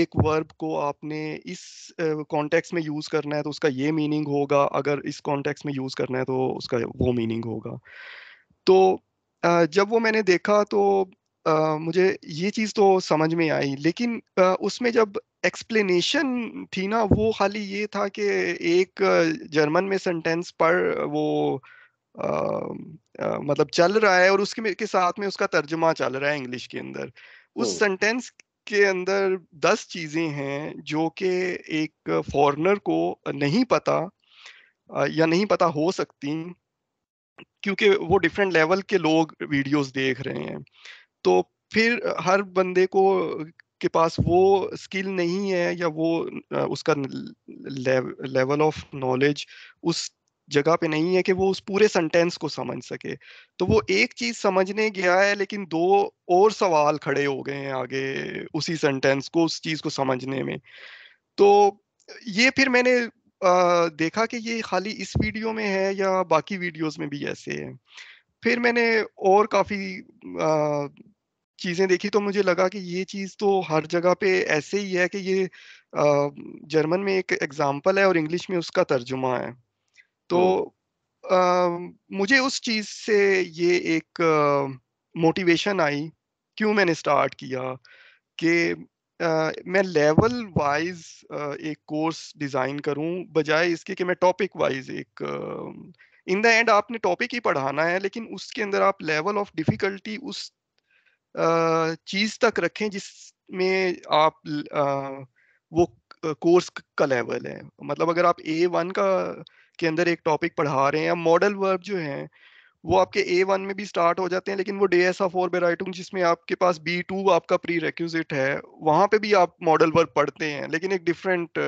एक वर्ब को आपने इस कॉन्टेक्स्ट में यूज़ करना है तो उसका ये मीनिंग होगा अगर इस कॉन्टेक्स्ट में यूज़ करना है तो उसका वो मीनिंग होगा तो जब वो मैंने देखा तो मुझे ये चीज़ तो समझ में आई लेकिन उसमें जब एक्सप्लेनेशन थी ना वो खाली ये था कि एक जर्मन में सेंटेंस पर वो आ, आ, मतलब चल रहा है और उसके के साथ में उसका तर्जुमा चल रहा है इंग्लिश के अंदर उस सेंटेंस के अंदर दस चीज़ें हैं जो कि एक फॉरनर को नहीं पता या नहीं पता हो सकती क्योंकि वो डिफरेंट लेवल के लोग वीडियोस देख रहे हैं तो फिर हर बंदे को के पास वो स्किल नहीं है या वो उसका लेवल ऑफ नॉलेज उस जगह पे नहीं है कि वो उस पूरे सेंटेंस को समझ सके तो वो एक चीज समझने गया है लेकिन दो और सवाल खड़े हो गए हैं आगे उसी सेंटेंस को उस चीज को समझने में तो ये फिर मैंने आ, देखा कि ये खाली इस वीडियो में है या बाकी वीडियोस में भी ऐसे है फिर मैंने और काफ़ी चीज़ें देखी तो मुझे लगा कि ये चीज़ तो हर जगह पे ऐसे ही है कि ये जर्मन में एक एग्जाम्पल है और इंग्लिश में उसका तर्जुमा है तो आ, मुझे उस चीज़ से ये एक मोटिवेशन आई क्यों मैंने स्टार्ट किया कि मैं लेवल वाइज एक कोर्स डिज़ाइन करूं बजाय इसके कि मैं टॉपिक वाइज एक इन द एंड आपने टॉपिक ही पढ़ाना है लेकिन उसके अंदर आप लेवल ऑफ डिफिकल्टी उस चीज तक रखें जिसमें आप वो कोर्स का लेवल है मतलब अगर आप ए वन का के अंदर एक टॉपिक पढ़ा रहे हैं मॉडल वर्ब जो है वो आपके ए वन में भी स्टार्ट हो जाते हैं लेकिन वो डे एस ऑफ और जिसमें आपके पास बी टू आपका प्री रेक्यूजिट है वहाँ पे भी आप मॉडल वर्ब पढ़ते हैं लेकिन एक डिफरेंट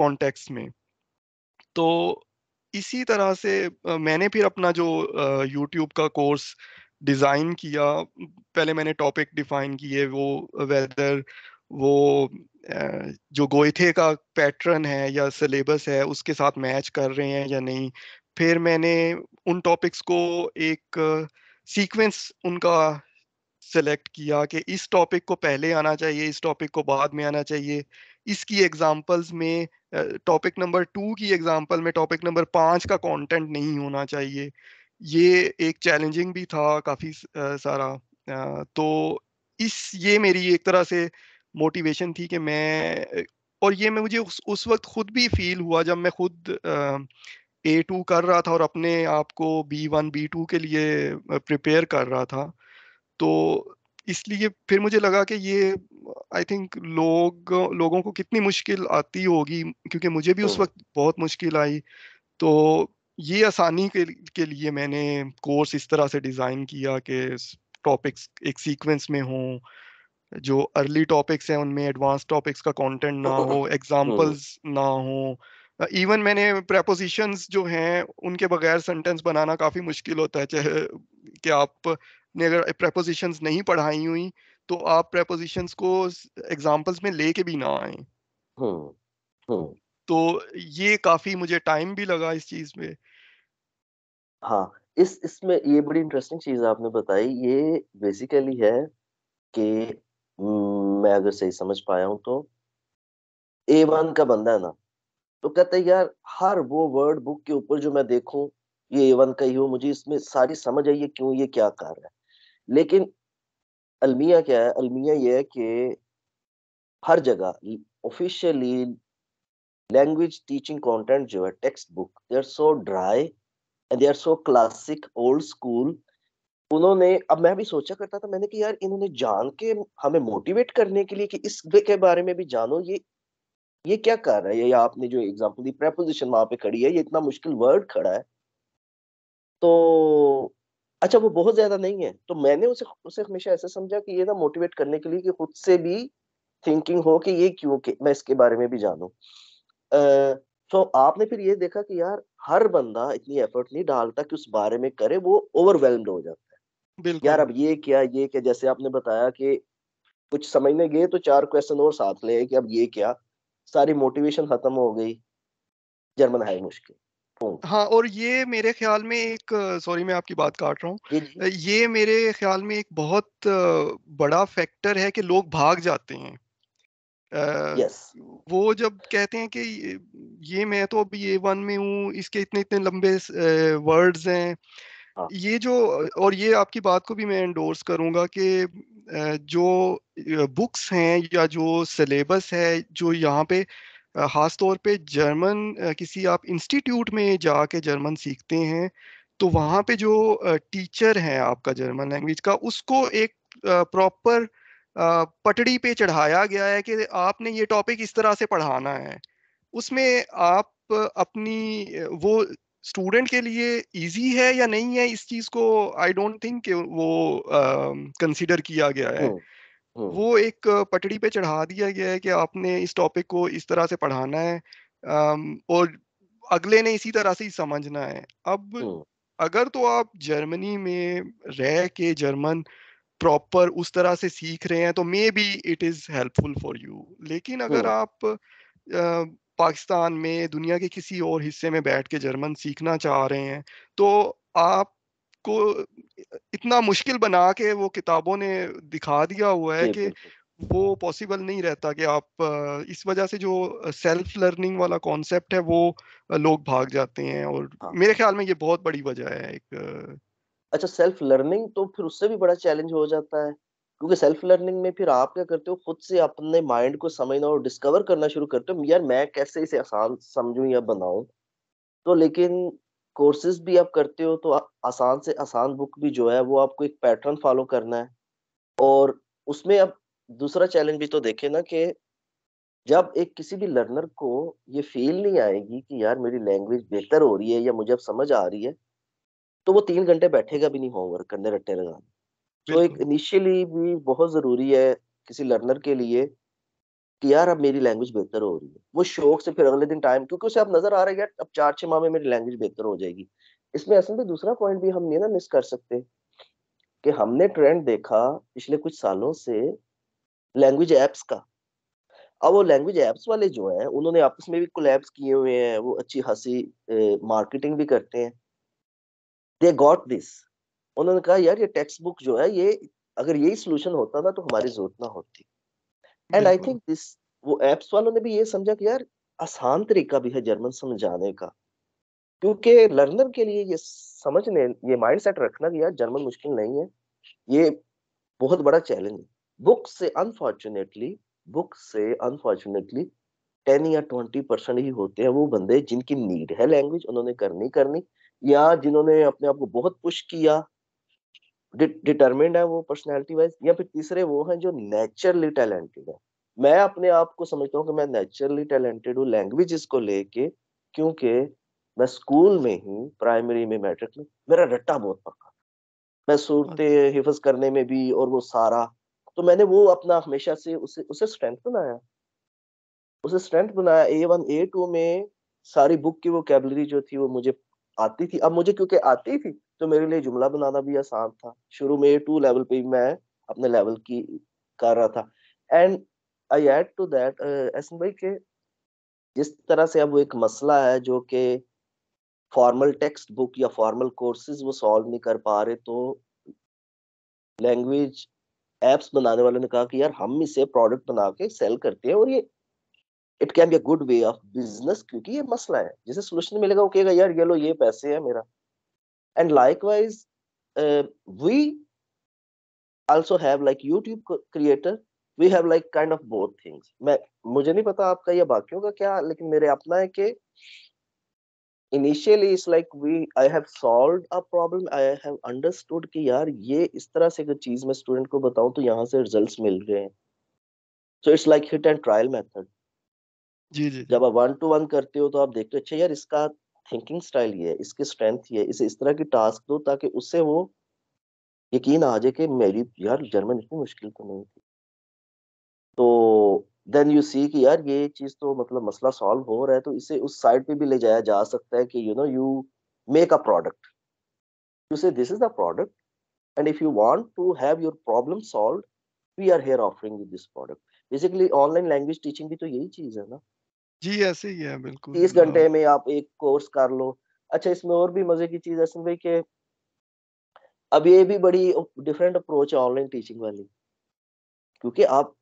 कॉन्टेक्स्ट में तो इसी तरह से मैंने फिर अपना जो यूट्यूब का कोर्स डिज़ाइन किया पहले मैंने टॉपिक डिफाइन किए वो वेदर वो जो गोइथे का पैटर्न है या सिलेबस है उसके साथ मैच कर रहे हैं या नहीं फिर मैंने उन टॉपिक्स को एक सीक्वेंस उनका सेलेक्ट किया कि इस टॉपिक को पहले आना चाहिए इस टॉपिक को बाद में आना चाहिए इसकी एग्जाम्पल्स में टॉपिक नंबर टू की एग्जाम्पल में टॉपिक नंबर पाँच का कंटेंट नहीं होना चाहिए ये एक चैलेंजिंग भी था काफ़ी सारा तो इस ये मेरी एक तरह से मोटिवेशन थी कि मैं और ये मैं मुझे उस, उस वक्त खुद भी फील हुआ जब मैं खुद ए टू कर रहा था और अपने आप को बी वन बी टू के लिए प्रिपेयर कर रहा था तो इसलिए फिर मुझे लगा कि ये आई थिंक लोग लोगों को कितनी मुश्किल आती होगी क्योंकि मुझे भी उस तो वक्त बहुत मुश्किल आई तो ये आसानी के, के लिए मैंने कोर्स इस तरह से डिज़ाइन किया कि टॉपिक्स एक सीक्वेंस में हों जो अर्ली टॉपिक्स हैं उनमें एडवांस टॉपिक्स का कंटेंट ना हो एग्जांपल्स हम्म। ना हो इवन मैंने प्रेपोजिशंस जो हैं उनके बगैर सेंटेंस बनाना काफ़ी मुश्किल होता है चाहे कि आप आपने अगर प्रपोजिशन नहीं पढ़ाई हुई तो आप प्रपोजिशन को एग्जाम्पल्स में लेके भी ना आए तो ये काफी मुझे टाइम भी लगा इस चीज में हाँ इस इसमें ये बड़ी इंटरेस्टिंग चीज आपने बताई ये बेसिकली है कि मैं अगर सही समझ पाया हूँ तो ए वन का बंदा है ना तो कहते यार हर वो वर्ड बुक के ऊपर जो मैं देखूं ये ए वन का ही हो मुझे इसमें सारी समझ आई है क्यों ये क्या कर रहा है लेकिन अलमिया क्या है अलमिया ये है कि हर जगह ऑफिशियली लैंग्वेज टीचिंग कंटेंट जो है textbook they are so dry and they are so classic old school उन्होंने अब मैं भी सोचा करता था मैंने कि यार इन्होंने जान के हमें मोटिवेट करने के लिए कि इस के बारे में भी जानो ये ये क्या कर रहा है ये आपने जो एग्जांपल दी प्रेपोजिशन वहां पे खड़ी है ये इतना मुश्किल वर्ड खड़ा है तो अच्छा वो बहुत ज्यादा नहीं है तो मैंने उसे उसे हमेशा ऐसा समझा कि ये ना मोटिवेट करने के लिए कि खुद से भी थिंकिंग हो कि ये क्यों के, मैं इसके बारे में भी जानू तो आपने फिर ये देखा कि यार हर बंदा इतनी एफर्ट नहीं डालता कि उस बारे में करे वो ओवरवेलम्ड हो जाता है यार अब ये क्या ये क्या जैसे आपने बताया कि कुछ समझने गए तो चार क्वेश्चन और साथ ले कि अब ये क्या सारी मोटिवेशन खत्म हो गई जर्मन है मुश्किल हाँ और ये मेरे ख्याल में एक सॉरी मैं आपकी बात काट रहा हूँ ये मेरे ख्याल में एक बहुत बड़ा फैक्टर है कि लोग भाग जाते हैं yes. वो जब कहते हैं कि ये मैं तो अभी ए वन में हूँ इसके इतने इतने लंबे वर्ड्स हैं हाँ। ये जो और ये आपकी बात को भी मैं एंडोर्स करूँगा कि जो बुक्स हैं या जो सिलेबस है जो यहाँ पे ख़ास तौर पे जर्मन किसी आप इंस्टीट्यूट में जाके जर्मन सीखते हैं तो वहाँ पे जो टीचर हैं आपका जर्मन लैंग्वेज का उसको एक प्रॉपर पटड़ी पे चढ़ाया गया है कि आपने ये टॉपिक इस तरह से पढ़ाना है उसमें आप अपनी वो स्टूडेंट के लिए इजी है या नहीं है इस चीज़ को आई डोंट थिंक वो कंसिडर किया गया है oh. वो एक पटड़ी पे चढ़ा दिया गया है कि आपने इस टॉपिक को इस तरह से पढ़ाना है और अगले ने इसी तरह से ही समझना है अब अगर तो आप जर्मनी में रह के जर्मन प्रॉपर उस तरह से सीख रहे हैं तो maybe it is helpful for you लेकिन अगर आप पाकिस्तान में दुनिया के किसी और हिस्से में बैठ के जर्मन सीखना चाह रहे हैं तो आप को इतना मुश्किल बना के वो किताबों ने दिखा दिया हुआ है कि वो पॉसिबल नहीं रहता कि आप इस वजह से जो सेल्फ लर्निंग वाला कॉन्सेप्ट है वो लोग भाग जाते हैं और हाँ। मेरे ख्याल में ये बहुत बड़ी वजह है एक अच्छा सेल्फ लर्निंग तो फिर उससे भी बड़ा चैलेंज हो जाता है क्योंकि सेल्फ लर्निंग में फिर आप क्या करते हो खुद से अपने माइंड को समझना और डिस्कवर करना शुरू करते हो यार मैं कैसे इसे आसान समझूं या बनाऊं तो लेकिन कोर्सेज भी आप करते हो तो आसान से आसान बुक भी जो है वो आपको एक पैटर्न फॉलो करना है और उसमें अब दूसरा चैलेंज भी तो देखे ना कि जब एक किसी भी लर्नर को ये फील नहीं आएगी कि यार मेरी लैंग्वेज बेहतर हो रही है या मुझे अब समझ आ रही है तो वो तीन घंटे बैठेगा भी नहीं होमवर्क करने रट्टे लगाने तो एक इनिशियली भी बहुत जरूरी है किसी लर्नर के लिए कि यार अब मेरी लैंग्वेज बेहतर हो रही है वो शौक से फिर अगले दिन टाइम क्योंकि उसे अब नजर आ रहा है यार अब चार छह माह में मेरी लैंग्वेज बेहतर हो जाएगी इसमें असल में दूसरा पॉइंट भी हम नहीं ना मिस कर सकते कि हमने ट्रेंड देखा पिछले कुछ सालों से लैंग्वेज एप्स का अब वो लैंग्वेज एप्स वाले जो हैं उन्होंने आपस में भी कोलैब्स किए हुए हैं वो अच्छी हंसी मार्केटिंग भी करते हैं दे गॉट दिस उन्होंने कहा यार ये टेक्स्ट बुक जो है ये अगर यही सोल्यूशन होता ना तो हमारी जरूरत ना होती एंड आई थिंक दिस वो एप्स वालों ने भी ये समझा कि यार आसान तरीका भी है जर्मन समझाने का क्योंकि लर्नर के लिए ये समझने ये माइंडसेट रखना कि यार जर्मन मुश्किल नहीं है ये बहुत बड़ा चैलेंज है बुक से अनफॉर्चुनेटली बुक से अनफॉर्चुनेटली टेन या ट्वेंटी परसेंट ही होते हैं वो बंदे जिनकी नीड है लैंग्वेज उन्होंने करनी करनी या जिन्होंने अपने आप को बहुत पुश किया डिटर्मिंड है वो पर्सनैलिटी वाइज या फिर तीसरे वो हैं जो नेचुरली टैलेंटेड है मैं अपने आप को समझता हूँ कि मैं नेचुरली टैलेंटेड हूँ लैंग्वेज को लेके क्योंकि मैं स्कूल में ही प्राइमरी में मैट्रिक में मेरा रट्टा बहुत पक्का मैं सूरते अच्छा। हिफज करने में भी और वो सारा तो मैंने वो अपना हमेशा से उसे उसे स्ट्रेंथ बनाया उसे स्ट्रेंथ बनाया ए वन ए टू में सारी बुक की वो कैबलरी जो थी वो मुझे आती थी अब मुझे क्योंकि आती थी तो मेरे लिए जुमला बनाना भी आसान था शुरू में टू लेवल पे मैं अपने लेवल की कर रहा था and I add to that ऐसा भाई के जिस तरह से अब वो एक मसला है जो कि फॉर्मल टेक्स्ट बुक या फॉर्मल कोर्सेज वो सॉल्व नहीं कर पा रहे तो लैंग्वेज एप्स बनाने वाले ने कहा कि यार हम इसे प्रोडक्ट बना के सेल करते हैं और ये it can be a good way of business क्योंकि ये मसला है जिसे सोल्यूशन मिलेगा वो कहेगा यार ये लो ये पैसे है मेरा and likewise we also have like YouTube creator we have like kind of both things मैं मुझे नहीं पता आपका या बाकियों का क्या लेकिन मेरे अपना है कि initially it's like we I have solve a problem I have understood कि यार ये इस तरह से चीज मैं स्टूडेंट को बताऊं तो यहाँ से रिजल्ट्स मिल गए हैं so it's like hit and trial method जी, जी। जब आप वन टू वन करते हो तो आप देखते हो अच्छा यार इसका थिंकिंग स्टाइल ये है, इसकी स्ट्रेंथ ये है, इसे इस तरह की टास्क दो ताकि उससे वो यकीन आ जाए कि मेरी यार जर्मन इतनी मुश्किल तो नहीं थी। तो देन यू सी कि यार ये चीज़ तो मतलब मसला सॉल्व हो रहा है तो इसे उस साइड पे भी ले जाया जा सकता है कि you know you make a product. You say this is the product and if you want to have your problem solve we are here offering you this product basically online language teaching भी तो यही चीज़ है ना। जी, ऐसे ही है बिल्कुल तीस हाँ। घंटे में आप एक कोर्स कर लो। अच्छा इसमें और भी मज़े की चीज़ है असल में कि अब ये भी बड़ी डिफरेंट अप्रोच है ऑनलाइन टीचिंग वाली। क्योंकि आप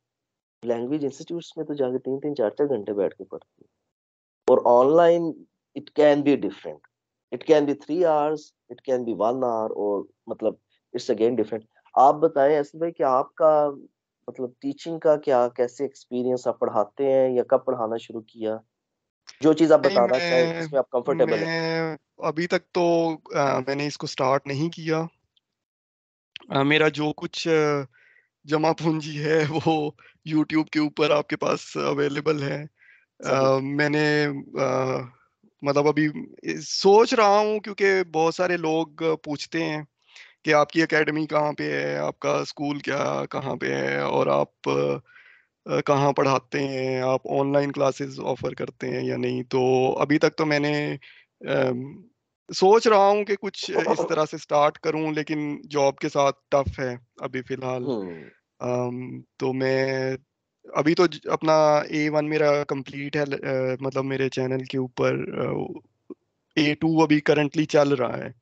लैंग्वेज इंस्टीट्यूट्स में तो जाके तीन तीन चार चार घंटे बैठ के पढ़ते हो और online it can be different. It can be three hours, it can be one hour और मतलब इट्स अगेन डिफरेंट। आप बताएं ऐसे भाई कि आपका मतलब टीचिंग का क्या कैसे एक्सपीरियंस आप पढ़ाते हैं या कब पढ़ाना शुरू किया जो चीज आप बताना चाहें जिसमें आप कंफर्टेबल हैं अभी तक तो आ, मैंने इसको स्टार्ट नहीं किया आ, मेरा जो कुछ आ, जमा पूंजी है वो YouTube के ऊपर आपके पास अवेलेबल है आ, मैंने आ, मतलब अभी सोच रहा हूँ क्योंकि बहुत सारे लोग पूछते हैं कि आपकी एकेडमी कहाँ पे है आपका स्कूल क्या कहाँ पे है और आप कहाँ पढ़ाते हैं आप ऑनलाइन क्लासेस ऑफर करते हैं या नहीं तो अभी तक तो मैंने आ, सोच रहा हूँ कि कुछ इस तरह से स्टार्ट करूँ लेकिन जॉब के साथ टफ है अभी फिलहाल हम्म। तो मैं अभी तो अपना ए वन मेरा कंप्लीट है मतलब मेरे चैनल के ऊपर ए टू अभी करंटली चल रहा है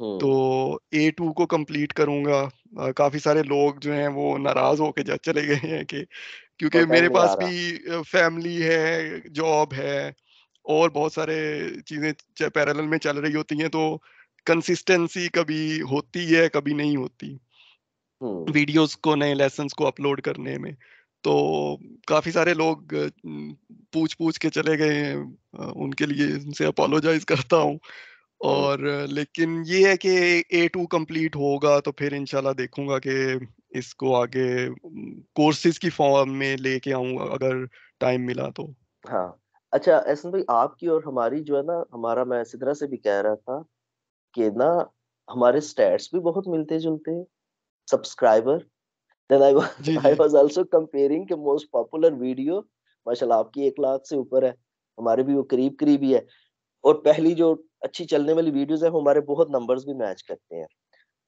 हम्म। तो ए टू को कंप्लीट करूंगा काफी सारे लोग जो हैं वो नाराज होके चले गए हैं कि क्योंकि मेरे पास भी फैमिली है जॉब है और बहुत सारे चीजें पैरेलल में चल रही होती हैं तो कंसिस्टेंसी कभी होती है कभी नहीं होती वीडियोस हम्म। को नए लेसन को अपलोड करने में तो काफी सारे लोग पूछ पूछ के चले गए हैं उनके लिए उनसे अपोलोजाइज करता हूँ और लेकिन ये है कि ए टू कम्प्लीट होगा तो फिर इनशाला देखूंगा कि इसको आगे कोर्सेज की फॉर्म में लेके आऊंगा अगर टाइम मिला तो हाँ अच्छा ऐसा भाई आपकी और हमारी जो है ना हमारा मैं इसी तरह से भी कह रहा था कि ना हमारे स्टैट्स भी बहुत मिलते जुलते subscriber then I I was also comparing के मोस्ट पॉपुलर वीडियो माशाल्लाह आपकी एक लाख से ऊपर है हमारे भी वो करीब करीब ही है और पहली जो अच्छी चलने वाली वीडियोस है हमारे बहुत नंबर्स भी मैच करते हैं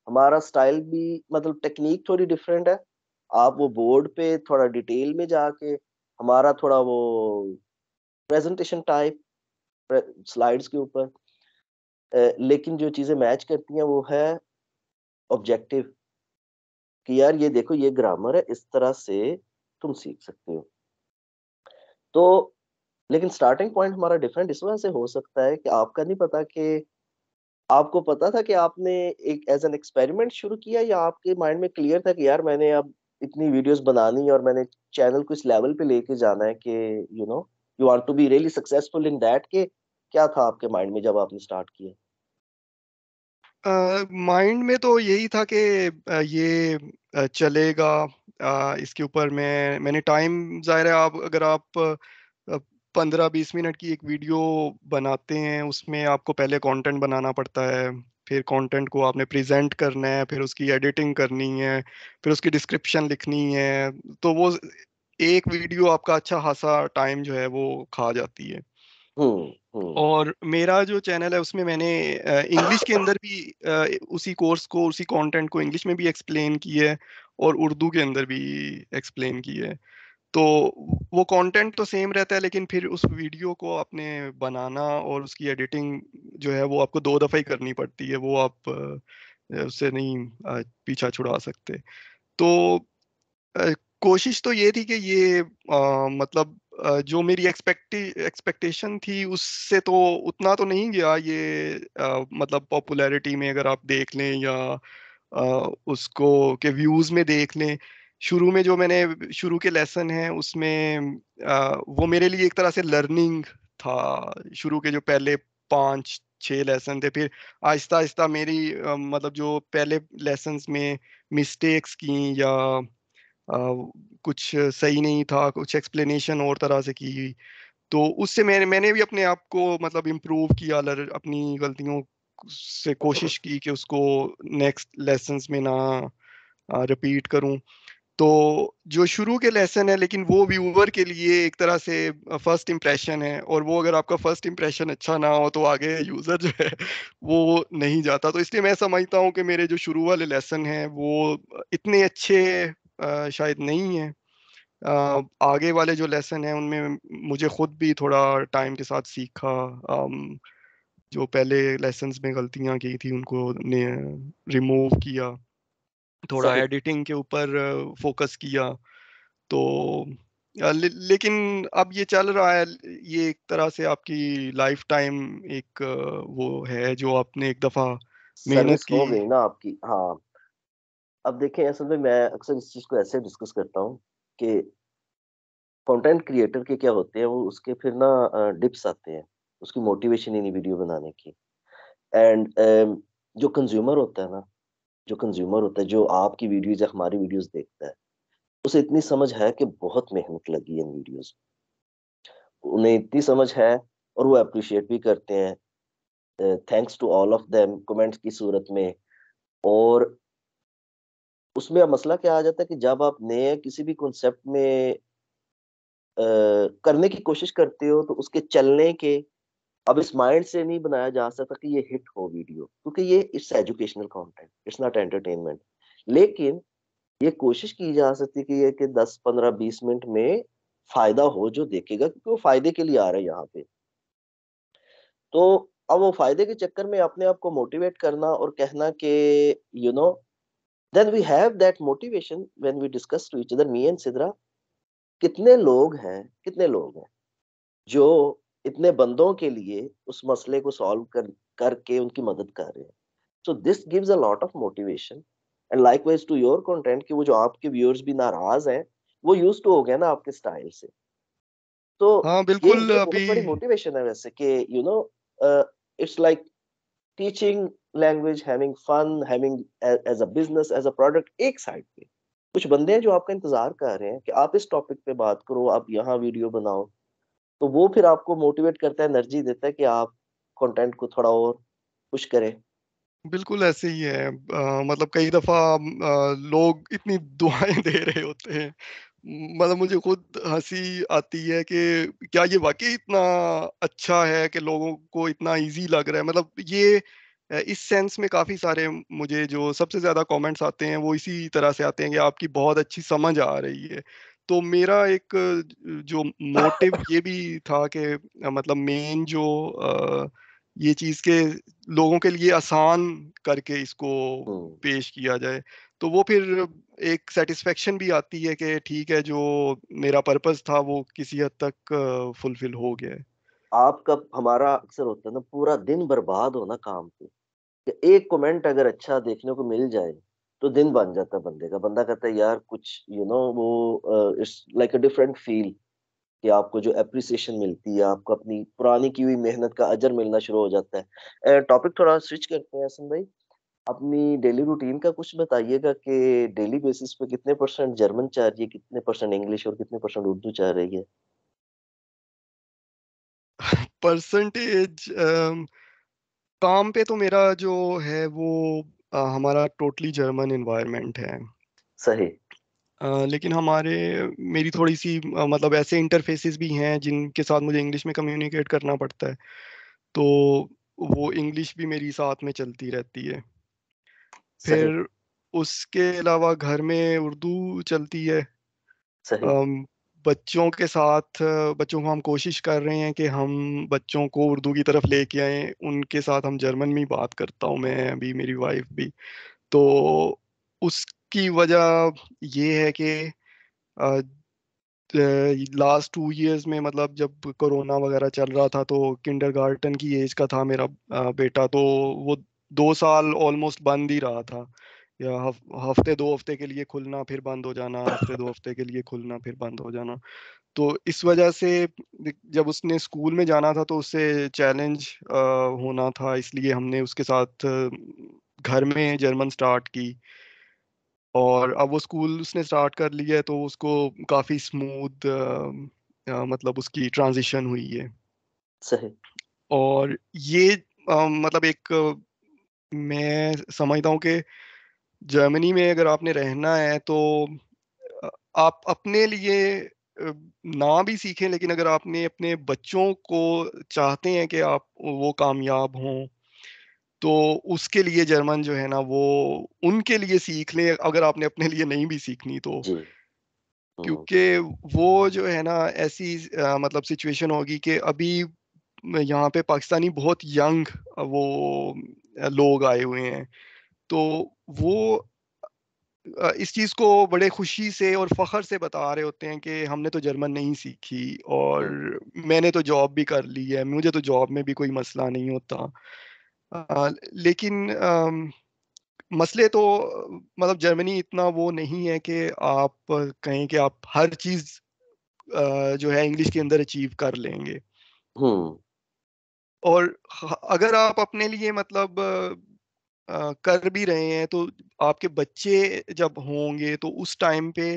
हमारा स्टाइल भी मतलब टेक्निक थोड़ी डिफरेंट है आप वो बोर्ड पे थोड़ा डिटेल में जाके हमारा थोड़ा वो प्रेजेंटेशन टाइप स्लाइड्स के ऊपर लेकिन जो चीज़ें मैच करती हैं वो है ऑब्जेक्टिव कि यार ये देखो ये ग्रामर है इस तरह से तुम सीख सकते हो तो लेकिन स्टार्टिंग पॉइंट हमारा डिफरेंट इस वजह से हो सकता है कि आपका नहीं पता कि आपको पता था कि आपने एक एज एन एक्सपेरिमेंट शुरू किया या आपके माइंड में क्लियर था कि यार मैंने अब इतनी वीडियोस बनानी है और मैंने चैनल को इस लेवल पे लेके जाना है कि you know you want to be really successful in that के क्या था आपके माइंड में जब आपने स्टार्ट किया माइंड uh, में तो यही था कि ये चलेगा इसके ऊपर मैं मैंने टाइम जाहिर है आप अगर आप uh, पंद्रह बीस मिनट की एक वीडियो बनाते हैं उसमें आपको पहले कंटेंट बनाना पड़ता है फिर कंटेंट को आपने प्रेजेंट करना है फिर उसकी एडिटिंग करनी है फिर उसकी डिस्क्रिप्शन लिखनी है तो वो एक वीडियो आपका अच्छा खासा टाइम जो है वो खा जाती है हम्म, हम्म। और मेरा जो चैनल है उसमें मैंने इंग्लिश के अंदर भी उसी कोर्स को उसी कंटेंट को इंग्लिश में भी एक्सप्लेन किया है और उर्दू के अंदर भी एक्सप्लेन किया है तो वो कंटेंट तो सेम रहता है लेकिन फिर उस वीडियो को आपने बनाना और उसकी एडिटिंग जो है वो आपको दो दफ़ा ही करनी पड़ती है वो आप उससे नहीं पीछा छुड़ा सकते तो कोशिश तो ये थी कि ये आ, मतलब जो मेरी एक्सपेक्ट एक्सपेक्टेशन थी उससे तो उतना तो नहीं गया ये आ, मतलब पॉपुलैरिटी में अगर आप देख लें या आ, उसको के व्यूज़ में देख लें शुरू में जो मैंने शुरू के लेसन हैं उसमें आ, वो मेरे लिए एक तरह से लर्निंग था शुरू के जो पहले पाँच छः लेसन थे फिर आहिस्ता आहिस्ता मेरी आ, मतलब जो पहले लेसन में मिस्टेक्स की या आ, कुछ सही नहीं था कुछ एक्सप्लेनेशन और तरह से की तो उससे मैंने मैंने भी अपने आप को मतलब इम्प्रूव किया लर, अपनी गलतियों से कोशिश की कि उसको नेक्स्ट लेसन में ना रिपीट करूं तो जो शुरू के लेसन है लेकिन वो व्यूवर के लिए एक तरह से फर्स्ट इम्प्रेशन है और वो अगर आपका फर्स्ट इम्प्रेशन अच्छा ना हो तो आगे यूज़र जो है वो नहीं जाता तो इसलिए मैं समझता हूँ कि मेरे जो शुरू वाले लेसन हैं वो इतने अच्छे शायद नहीं हैं आगे वाले जो लेसन हैं उनमें मुझे खुद भी थोड़ा टाइम के साथ सीखा जो पहले लेसन में गलतियाँ की थी उनको ने रिमूव किया थोड़ा एडिटिंग के ऊपर फोकस किया तो ले, लेकिन अब ये चल रहा है ये एक तरह से आपकी लाइफ टाइम एक वो है जो आपने एक दफा मेहनत तो की हो गई ना आपकी हाँ अब देखें असल में मैं अक्सर इस चीज को ऐसे डिस्कस करता हूँ कि कंटेंट क्रिएटर के क्या होते हैं वो उसके फिर ना डिप्स आते हैं उसकी मोटिवेशन ही नहीं वीडियो बनाने की एंड जो कंज्यूमर होता है ना जो कंज्यूमर होता है जो आपकी वीडियोज या हमारी वीडियोज देखता है उसे इतनी समझ है कि बहुत मेहनत लगी इन वीडियोज उन्हें इतनी समझ है और वो अप्रिशिएट भी करते हैं thanks to all of them comments की सूरत में और उसमें अब मसला क्या आ जाता है कि जब आप नए किसी भी कॉन्सेप्ट में आ, करने की कोशिश करते हो तो उसके चलने के अब इस माइंड से नहीं बनाया जा सकता कि ये हिट हो वीडियो क्योंकि ये it's educational content it's not entertainment लेकिन ये कोशिश की जा सकती कि ये कि 10 15 20 मिनट में फायदा हो जो देखेगा क्योंकि वो फायदे के लिए आ रहा है यहाँ पे तो अब वो फायदे के चक्कर में अपने आप को मोटिवेट करना और कहना कि you know then we have that motivation when we discuss to each other me and Sidra कितने लोग हैं कितने लोग हैं जो इतने बंदों के लिए उस मसले को सॉल्व कर करके उनकी मदद कर रहे हैं so this gives a lot of motivation and likewise to your content कि वो जो आपके व्यूअर्स भी नाराज हैं वो यूज टू हो गया ना आपके स्टाइल से तो हाँ बिल्कुल तो अभी बड़ी मोटिवेशन है वैसे कि you know it's like teaching language having fun having as a business as a product एक साइड पे कुछ बंदे हैं जो आपका इंतजार कर रहे हैं कि आप इस टॉपिक पे बात करो आप यहाँ वीडियो बनाओ तो वो फिर आपको मोटिवेट करता है एनर्जी देता है कि आप कंटेंट को थोड़ा और पुश करें बिल्कुल ऐसे ही है आ, मतलब कई दफा आ, लोग इतनी दुआएं दे रहे होते हैं मतलब मुझे खुद हंसी आती है कि क्या ये वाकई इतना अच्छा है कि लोगों को इतना इजी लग रहा है मतलब ये इस सेंस में काफ़ी सारे मुझे जो सबसे ज़्यादा कमेंट्स आते हैं वो इसी तरह से आते हैं कि आपकी बहुत अच्छी समझ आ रही है तो मेरा एक जो मोटिव ये भी था कि मतलब मेन जो ये चीज के लोगों के लिए आसान करके इसको पेश किया जाए तो वो फिर एक सेटिस्फेक्शन भी आती है कि ठीक है जो मेरा पर्पस था वो किसी हद तक फुलफिल हो गया है आपका हमारा अक्सर होता है ना पूरा दिन बर्बाद होना काम पे एक कमेंट अगर अच्छा देखने को मिल जाए तो दिन बन जाता बंदे का बंदा कहता है यार कुछ यू you नो know, वो it's like a different feel कि आपको जो अप्रिसिएशन मिलती है आपको अपनी पुरानी की हुई मेहनत का अजर मिलना शुरू हो जाता है टॉपिक थोड़ा स्विच करते हैं असन भाई अपनी डेली रूटीन का कुछ बताइएगा कि डेली बेसिस पे कितने परसेंट जर्मन चाह रही है कितने परसेंट इंग्लिश और कितने परसेंट उर्दू चाह रही है परसेंटेज काम पे तो मेरा जो है वो हमारा टोटली जर्मन इन्वायरमेंट है। सही। लेकिन हमारे मेरी थोड़ी-सी मतलब ऐसे इंटरफेसेस भी हैं जिनके साथ मुझे इंग्लिश में कम्युनिकेट करना पड़ता है। तो वो इंग्लिश भी मेरी साथ में चलती रहती है। फिर उसके अलावा घर में उर्दू चलती है। सही। बच्चों के साथ बच्चों को हम कोशिश कर रहे हैं कि हम बच्चों को उर्दू की तरफ लेके आए उनके साथ हम जर्मन में बात करता हूँ मैं अभी मेरी वाइफ भी तो उसकी वजह ये है कि लास्ट टू इयर्स में मतलब जब कोरोना वगैरह चल रहा था तो किंडरगार्टन की एज का था मेरा बेटा तो वो दो साल ऑलमोस्ट बंद ही रहा था या हफ, हफ्ते दो हफ्ते के लिए खुलना फिर बंद हो जाना हफ्ते दो हफ्ते के लिए खुलना फिर बंद हो जाना तो इस वजह से जब उसने स्कूल में जाना था तो उससे चैलेंज होना था इसलिए हमने उसके साथ घर में जर्मन स्टार्ट की और अब वो स्कूल उसने स्टार्ट कर लिया है तो उसको काफ़ी स्मूथ मतलब उसकी ट्रांजिशन हुई है सही और ये आ, मतलब एक मैं समझता हूँ कि जर्मनी में अगर आपने रहना है तो आप अपने लिए ना भी सीखें लेकिन अगर आपने अपने बच्चों को चाहते हैं कि आप वो कामयाब हों तो उसके लिए जर्मन जो है ना वो उनके लिए सीख लें अगर आपने अपने लिए नहीं भी सीखनी तो हम्म। क्योंकि वो जो है ना ऐसी आ, मतलब सिचुएशन होगी कि अभी यहाँ पे पाकिस्तानी बहुत यंग वो लोग आए हुए हैं तो वो इस चीज़ को बड़े खुशी से और फ़ख्र से बता रहे होते हैं कि हमने तो जर्मन नहीं सीखी और हम्म। मैंने तो जॉब भी कर ली है मुझे तो जॉब में भी कोई मसला नहीं होता आ, लेकिन आ, मसले तो मतलब जर्मनी इतना वो नहीं है कि आप कहें कि आप हर चीज जो है इंग्लिश के अंदर अचीव कर लेंगे हम्म। और अगर आप अपने लिए मतलब कर भी रहे हैं तो आपके बच्चे जब होंगे तो उस टाइम पे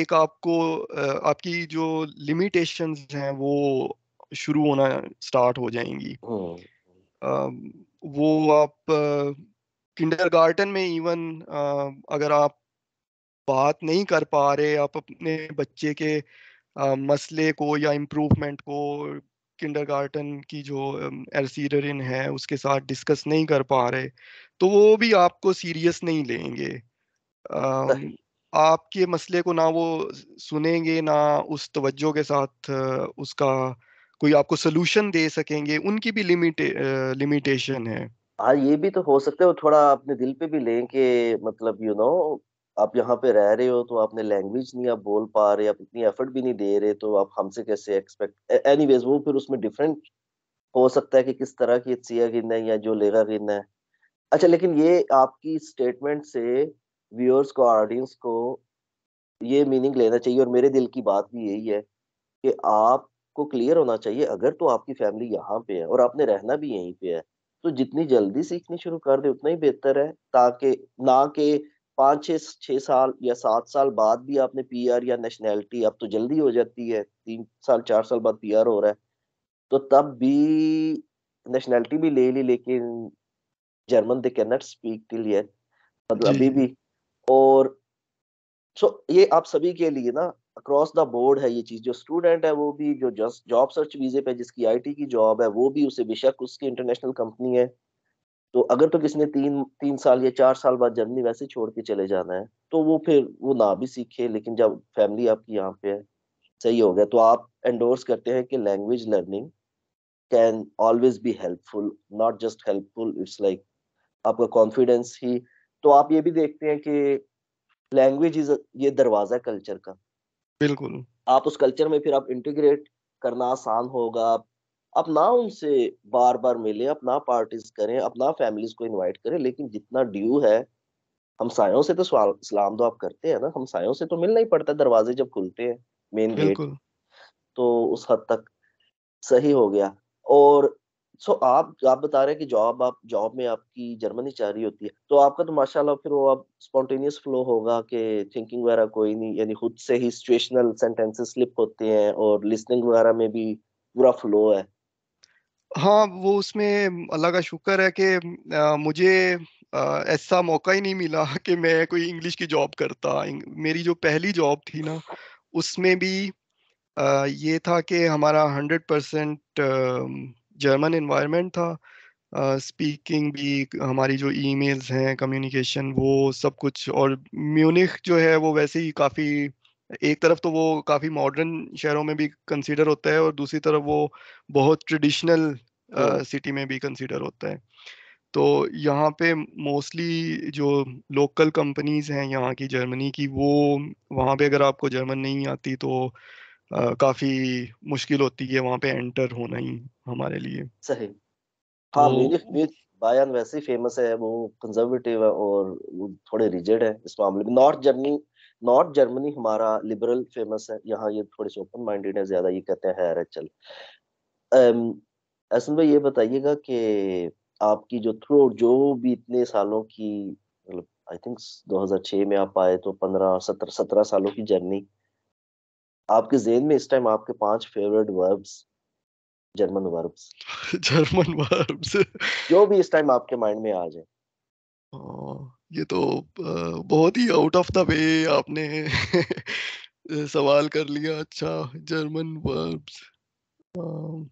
एक आपको आपकी जो लिमिटेशंस हैं वो शुरू होना स्टार्ट हो जाएंगी वो आप किंडरगार्टन में इवन अगर आप बात नहीं कर पा रहे आप अपने बच्चे के मसले को या इम्प्रूवमेंट को किंडरगार्टन की जो एरसीडरिन है उसके साथ डिस्कस नहीं कर पा रहे तो वो भी आपको सीरियस नहीं लेंगे आपके मसले को ना वो सुनेंगे ना उस तवज्जो के साथ उसका कोई आपको सोल्यूशन दे सकेंगे उनकी भी लिमिटे लिमिटेशन है हाँ ये भी तो हो सकता है वो थोड़ा अपने दिल पे भी लें कि मतलब यू you नो know, आप यहाँ पे रह रहे हो तो आपने लैंग्वेज नहीं आप बोल पा रहे आप इतनी एफर्ट भी नहीं दे रहे तो आप हमसे कैसे एक्सपेक्ट एनीवेज वो फिर उसमें डिफरेंट हो सकता है कि किस तरह की सिया गिरना है या जो लेगा गिरना है अच्छा लेकिन ये आपकी स्टेटमेंट से व्यूअर्स को ऑडियंस को ये मीनिंग लेना चाहिए और मेरे दिल की बात भी यही है कि आपको क्लियर होना चाहिए अगर तो आपकी फैमिली यहाँ पे है और आपने रहना भी यहीं पे है तो जितनी जल्दी सीखनी शुरू कर दे उतना ही बेहतर है ताकि ना के पाँच छः छः साल या सात साल बाद भी आपने पी या नेशनैलिटी अब तो जल्दी हो जाती है तीन साल चार साल बाद पी हो रहा है तो तब भी नेशनैलिटी भी ले ली लेकिन German they can not speak till here मतलब अभी भी और सो so, ये आप सभी के लिए ना अक्रॉस द बोर्ड है ये चीज जो स्टूडेंट है वो भी जो जस्ट जॉब सर्च वीजे पे जिसकी आईटी की जॉब है वो भी उसे बेशक उसकी इंटरनेशनल कंपनी है तो अगर तो किसी ने तीन तीन साल या चार साल बाद जर्मनी वैसे छोड़ के चले जाना है तो वो फिर वो ना भी सीखे लेकिन जब फैमिली आपकी यहाँ पे है सही हो गया तो आप एंडोर्स करते हैं कि language learning can always be helpful not just helpful it's like आपका कॉन्फिडेंस ही तो आप ये भी देखते हैं कि लैंग्वेज इज ये दरवाजा है कल्चर का बिल्कुल आप उस कल्चर में फिर आप इंटीग्रेट करना आसान होगा आप ना उनसे बार बार मिले अपना पार्टीज करें अपना फैमिलीज को इनवाइट करें लेकिन जितना ड्यू है हमसायों से तो सवाल सलाम तो आप करते हैं ना सायों से तो मिलना ही पड़ता है दरवाजे जब खुलते हैं मेन गेट तो उस हद तक सही हो गया और सो आप आप बता रहे हैं कि जॉब आप जॉब में आपकी जर्मनी चाह रही होती है तो आपका तो माशाल्लाह फिर वो आप स्पॉन्टेनियस फ्लो होगा कि थिंकिंग वगैरह कोई नहीं यानी खुद से ही सिचुएशनल सेंटेंसेस स्लिप होते हैं और लिसनिंग वगैरह में भी पूरा फ्लो है हाँ वो उसमें अल्लाह का शुक्र है कि मुझे ऐसा मौका ही नहीं मिला कि मैं कोई इंग्लिश की जॉब करता मेरी जो पहली जॉब थी ना उसमें भी आ, ये था कि हमारा हंड्रेड परसेंट जर्मन इन्वायरमेंट था स्पीकिंग uh, भी हमारी जो ईमेल्स हैं कम्युनिकेशन वो सब कुछ और म्यूनिख जो है वो वैसे ही काफ़ी एक तरफ तो वो काफ़ी मॉडर्न शहरों में भी कंसीडर होता है और दूसरी तरफ वो बहुत ट्रेडिशनल सिटी uh, में भी कंसीडर होता है तो यहाँ पे मोस्टली जो लोकल कंपनीज हैं यहाँ की जर्मनी की वो वहाँ पे अगर आपको जर्मन नहीं आती तो काफ़ी मुश्किल होती है वहाँ पे एंटर होना ही हमारे लिए सही तो हाँ म्यूनिख बीच बायन वैसे ही फेमस है वो कंजर्वेटिव है और वो थोड़े रिजिड है इस मामले में नॉर्थ जर्मनी नॉर्थ जर्मनी हमारा लिबरल फेमस है यहाँ ये थोड़े से ओपन माइंडेड है ज्यादा ये कहते हैं है चल असल में ये बताइएगा कि आपकी जो थ्रू जो भी इतने सालों की मतलब आई थिंक 2006 में आप आए तो 15 17 17 सालों की जर्नी आपके जेन में इस टाइम आपके पांच favourite verbs German verbs German verbs जो भी इस टाइम आपके माइंड में आ जाए हाँ, ये तो बहुत ही आउट ऑफ द वे आपने सवाल कर लिया अच्छा जर्मन वर्ब्स हाँ।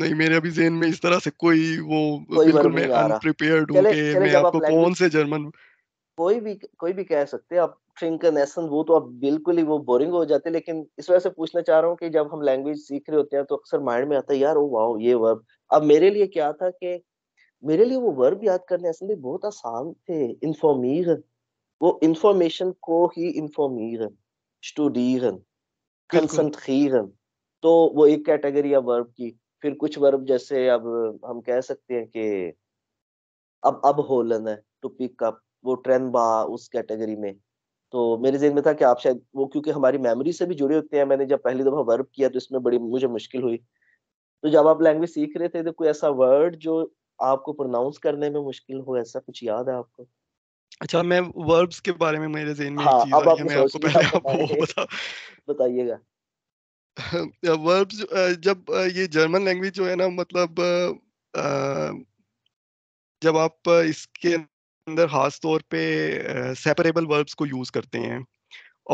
नहीं मेरे अभी जेन में इस तरह से कोई वो कोई बिल्कुल मैं अनप्रिपेयर्ड हूँ कि मैं आपको कौन से जर्मन कोई भी कोई भी कह सकते हैं आप ट्रेन का नेसन वो तो अब बिल्कुल ही वो बोरिंग हो जाते हैं लेकिन इस वजह से पूछना चाह रहा हूँ कि जब हम लैंग्वेज सीख रहे होते हैं तो अक्सर माइंड में आता है यार ओ वाओ ये वर्ब अब मेरे लिए क्या था कि मेरे लिए वो वर्ब याद करने असल में बहुत आसान थे इन्फॉर्मीर वो इन्फॉर्मेशन को ही इन्फॉर्मीर स्टूडीरन कंसंट्रीरन तो वो एक कैटेगरी है वर्ब की फिर कुछ वर्ब जैसे अब हम कह सकते हैं कि अब अब होलन है टू पिक अप वो ट्रेन बा उस कैटेगरी में तो मेरे जहन में था कि आप शायद वो क्योंकि हमारी मेमोरी से भी जुड़े होते हैं मैंने जब पहली दफा वर्ब किया तो इसमें बड़ी मुझे मुश्किल हुई तो जब आप लैंग्वेज सीख रहे थे तो कोई ऐसा वर्ड जो आपको प्रोनाउंस करने में मुश्किल हो ऐसा कुछ याद है आपको अच्छा मैं वर्ब्स के बारे में मेरे जहन में हाँ, एक चीज अब आप मैं आपको पहले आपको बता बताइएगा वर्ब्स जब ये जर्मन लैंग्वेज जो है ना मतलब जब आप इसके अंदर खास तौर पे सेपरेबल वर्ब्स को यूज़ करते हैं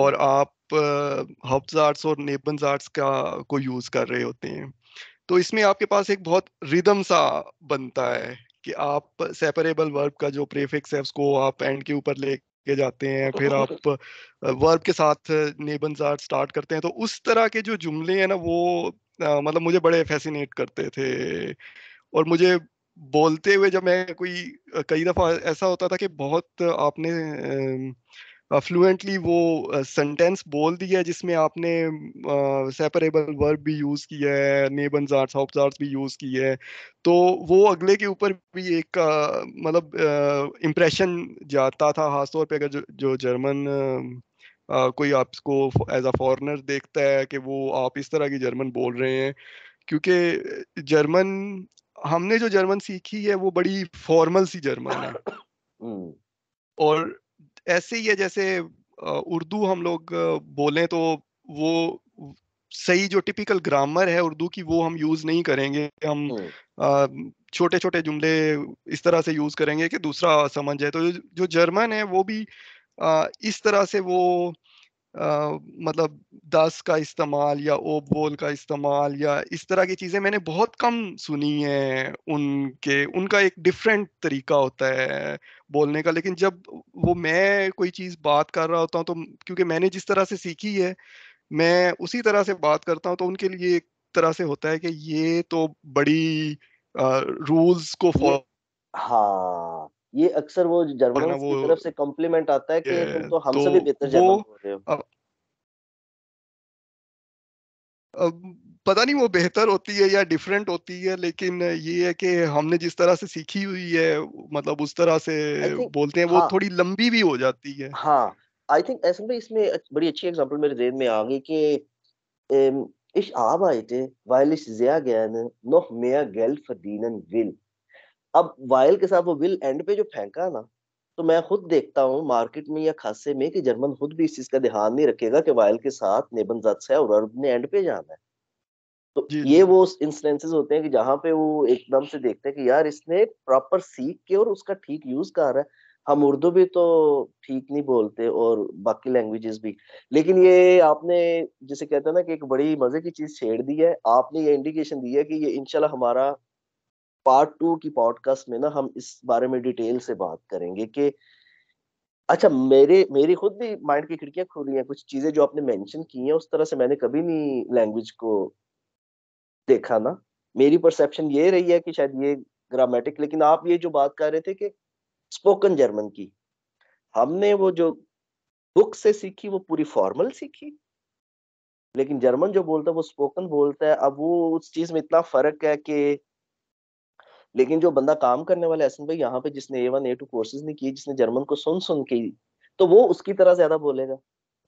और हम्म। आप हब्स आर्ट्स और नेबन्स आर्ट्स का को यूज़ कर रहे होते हैं तो इसमें आपके पास एक बहुत रिदम सा बनता है कि आप सेपरेबल वर्ब का जो प्रेफिक्स है उसको आप एंड के ऊपर ले के जाते हैं फिर आप वर्ब के साथ नेबन्स आर्ट स्टार्ट करते हैं तो उस तरह के जो जुमले हैं ना वो मतलब मुझे बड़े फैसिनेट करते थे और मुझे बोलते हुए जब मैं कोई कई दफा ऐसा होता था कि बहुत आपने फ्लुएंटली वो सेंटेंस बोल दिया है जिसमें आपने सेपरेबल वर्ब भी यूज़ किया है नेबन जार्स हॉप जार्स भी यूज़ किया है तो वो अगले के ऊपर भी एक मतलब इम्प्रेशन जाता था खासतौर पे अगर जो, जो जर्मन Uh, कोई आपको एज अ फॉरनर देखता है कि वो आप इस तरह की जर्मन बोल रहे हैं क्योंकि जर्मन हमने जो जर्मन सीखी है वो बड़ी फॉर्मल सी जर्मन है हम्म। और ऐसे ही है जैसे उर्दू हम लोग बोलें तो वो सही जो टिपिकल ग्रामर है उर्दू की वो हम यूज नहीं करेंगे हम हम्म। छोटे छोटे जुमले इस तरह से यूज करेंगे कि दूसरा समझ जाए तो जो जर्मन है वो भी इस तरह से वो मतलब दस का इस्तेमाल या ओप बोल का इस्तेमाल या इस तरह की चीज़ें मैंने बहुत कम सुनी हैं उनके उनका एक डिफरेंट तरीका होता है बोलने का लेकिन जब वो मैं कोई चीज़ बात कर रहा होता हूँ तो क्योंकि मैंने जिस तरह से सीखी है मैं उसी तरह से बात करता हूँ तो उनके लिए एक तरह से होता है कि ये तो बड़ी रूल्स को फॉलो हाँ ये अक्सर वो जर्मन की तरफ से कॉम्प्लीमेंट आता है कि तुम तो हमसे तो भी बेहतर जर्मन हो रहे हो पता नहीं वो बेहतर होती है या डिफरेंट होती है लेकिन ये है कि हमने जिस तरह से सीखी हुई है मतलब उस तरह से think, बोलते हैं वो हाँ, थोड़ी लंबी भी हो जाती है हाँ आई थिंक ऐसा में इसमें बड़ी अच्छी एग्जांपल मेरे जहन में आ गई कि ich arbeite weil ich sehr gerne noch mehr Geld verdienen will अब वायल के साथ वो बिल एंड पे जो फेंका ना तो मैं खुद देखता हूँ मार्केट में या खासे में कि जर्मन खुद भी इस चीज का ध्यान नहीं रखेगा कि वायल के साथ नेबन जत्स है और अर्ब ने एंड पे जाना है तो ये वो इंस्टेंसेस होते हैं कि जहाँ पे वो एकदम से देखते हैं कि यार इसने प्रॉपर सीख के और उसका ठीक यूज कर रहा है हम उर्दू भी तो ठीक नहीं बोलते और बाकी लैंग्वेजेस भी लेकिन ये आपने जैसे कहते हैं ना कि एक बड़ी मजे की चीज छेड़ दी है आपने ये इंडिकेशन दी है कि ये इनशाला हमारा पार्ट टू की पॉडकास्ट में ना हम इस बारे में डिटेल से बात करेंगे कि अच्छा मेरे मेरी खुद भी माइंड की खिड़कियां खुली हैं कुछ चीजें जो आपने मेंशन की हैं उस तरह से मैंने कभी नहीं लैंग्वेज को देखा ना मेरी परसेप्शन ये रही है कि शायद ये ग्रामेटिक लेकिन आप ये जो बात कर रहे थे कि स्पोकन जर्मन की हमने वो जो बुक से सीखी वो पूरी फॉर्मल सीखी लेकिन जर्मन जो बोलता है वो स्पोकन बोलता है अब वो उस चीज में इतना फर्क है कि लेकिन जो बंदा काम करने वाला एसन भाई यहाँ पे जिसने A one A two courses नहीं किए जिसने जर्मन को सुन सुन के तो वो उसकी तरह ज्यादा बोलेगा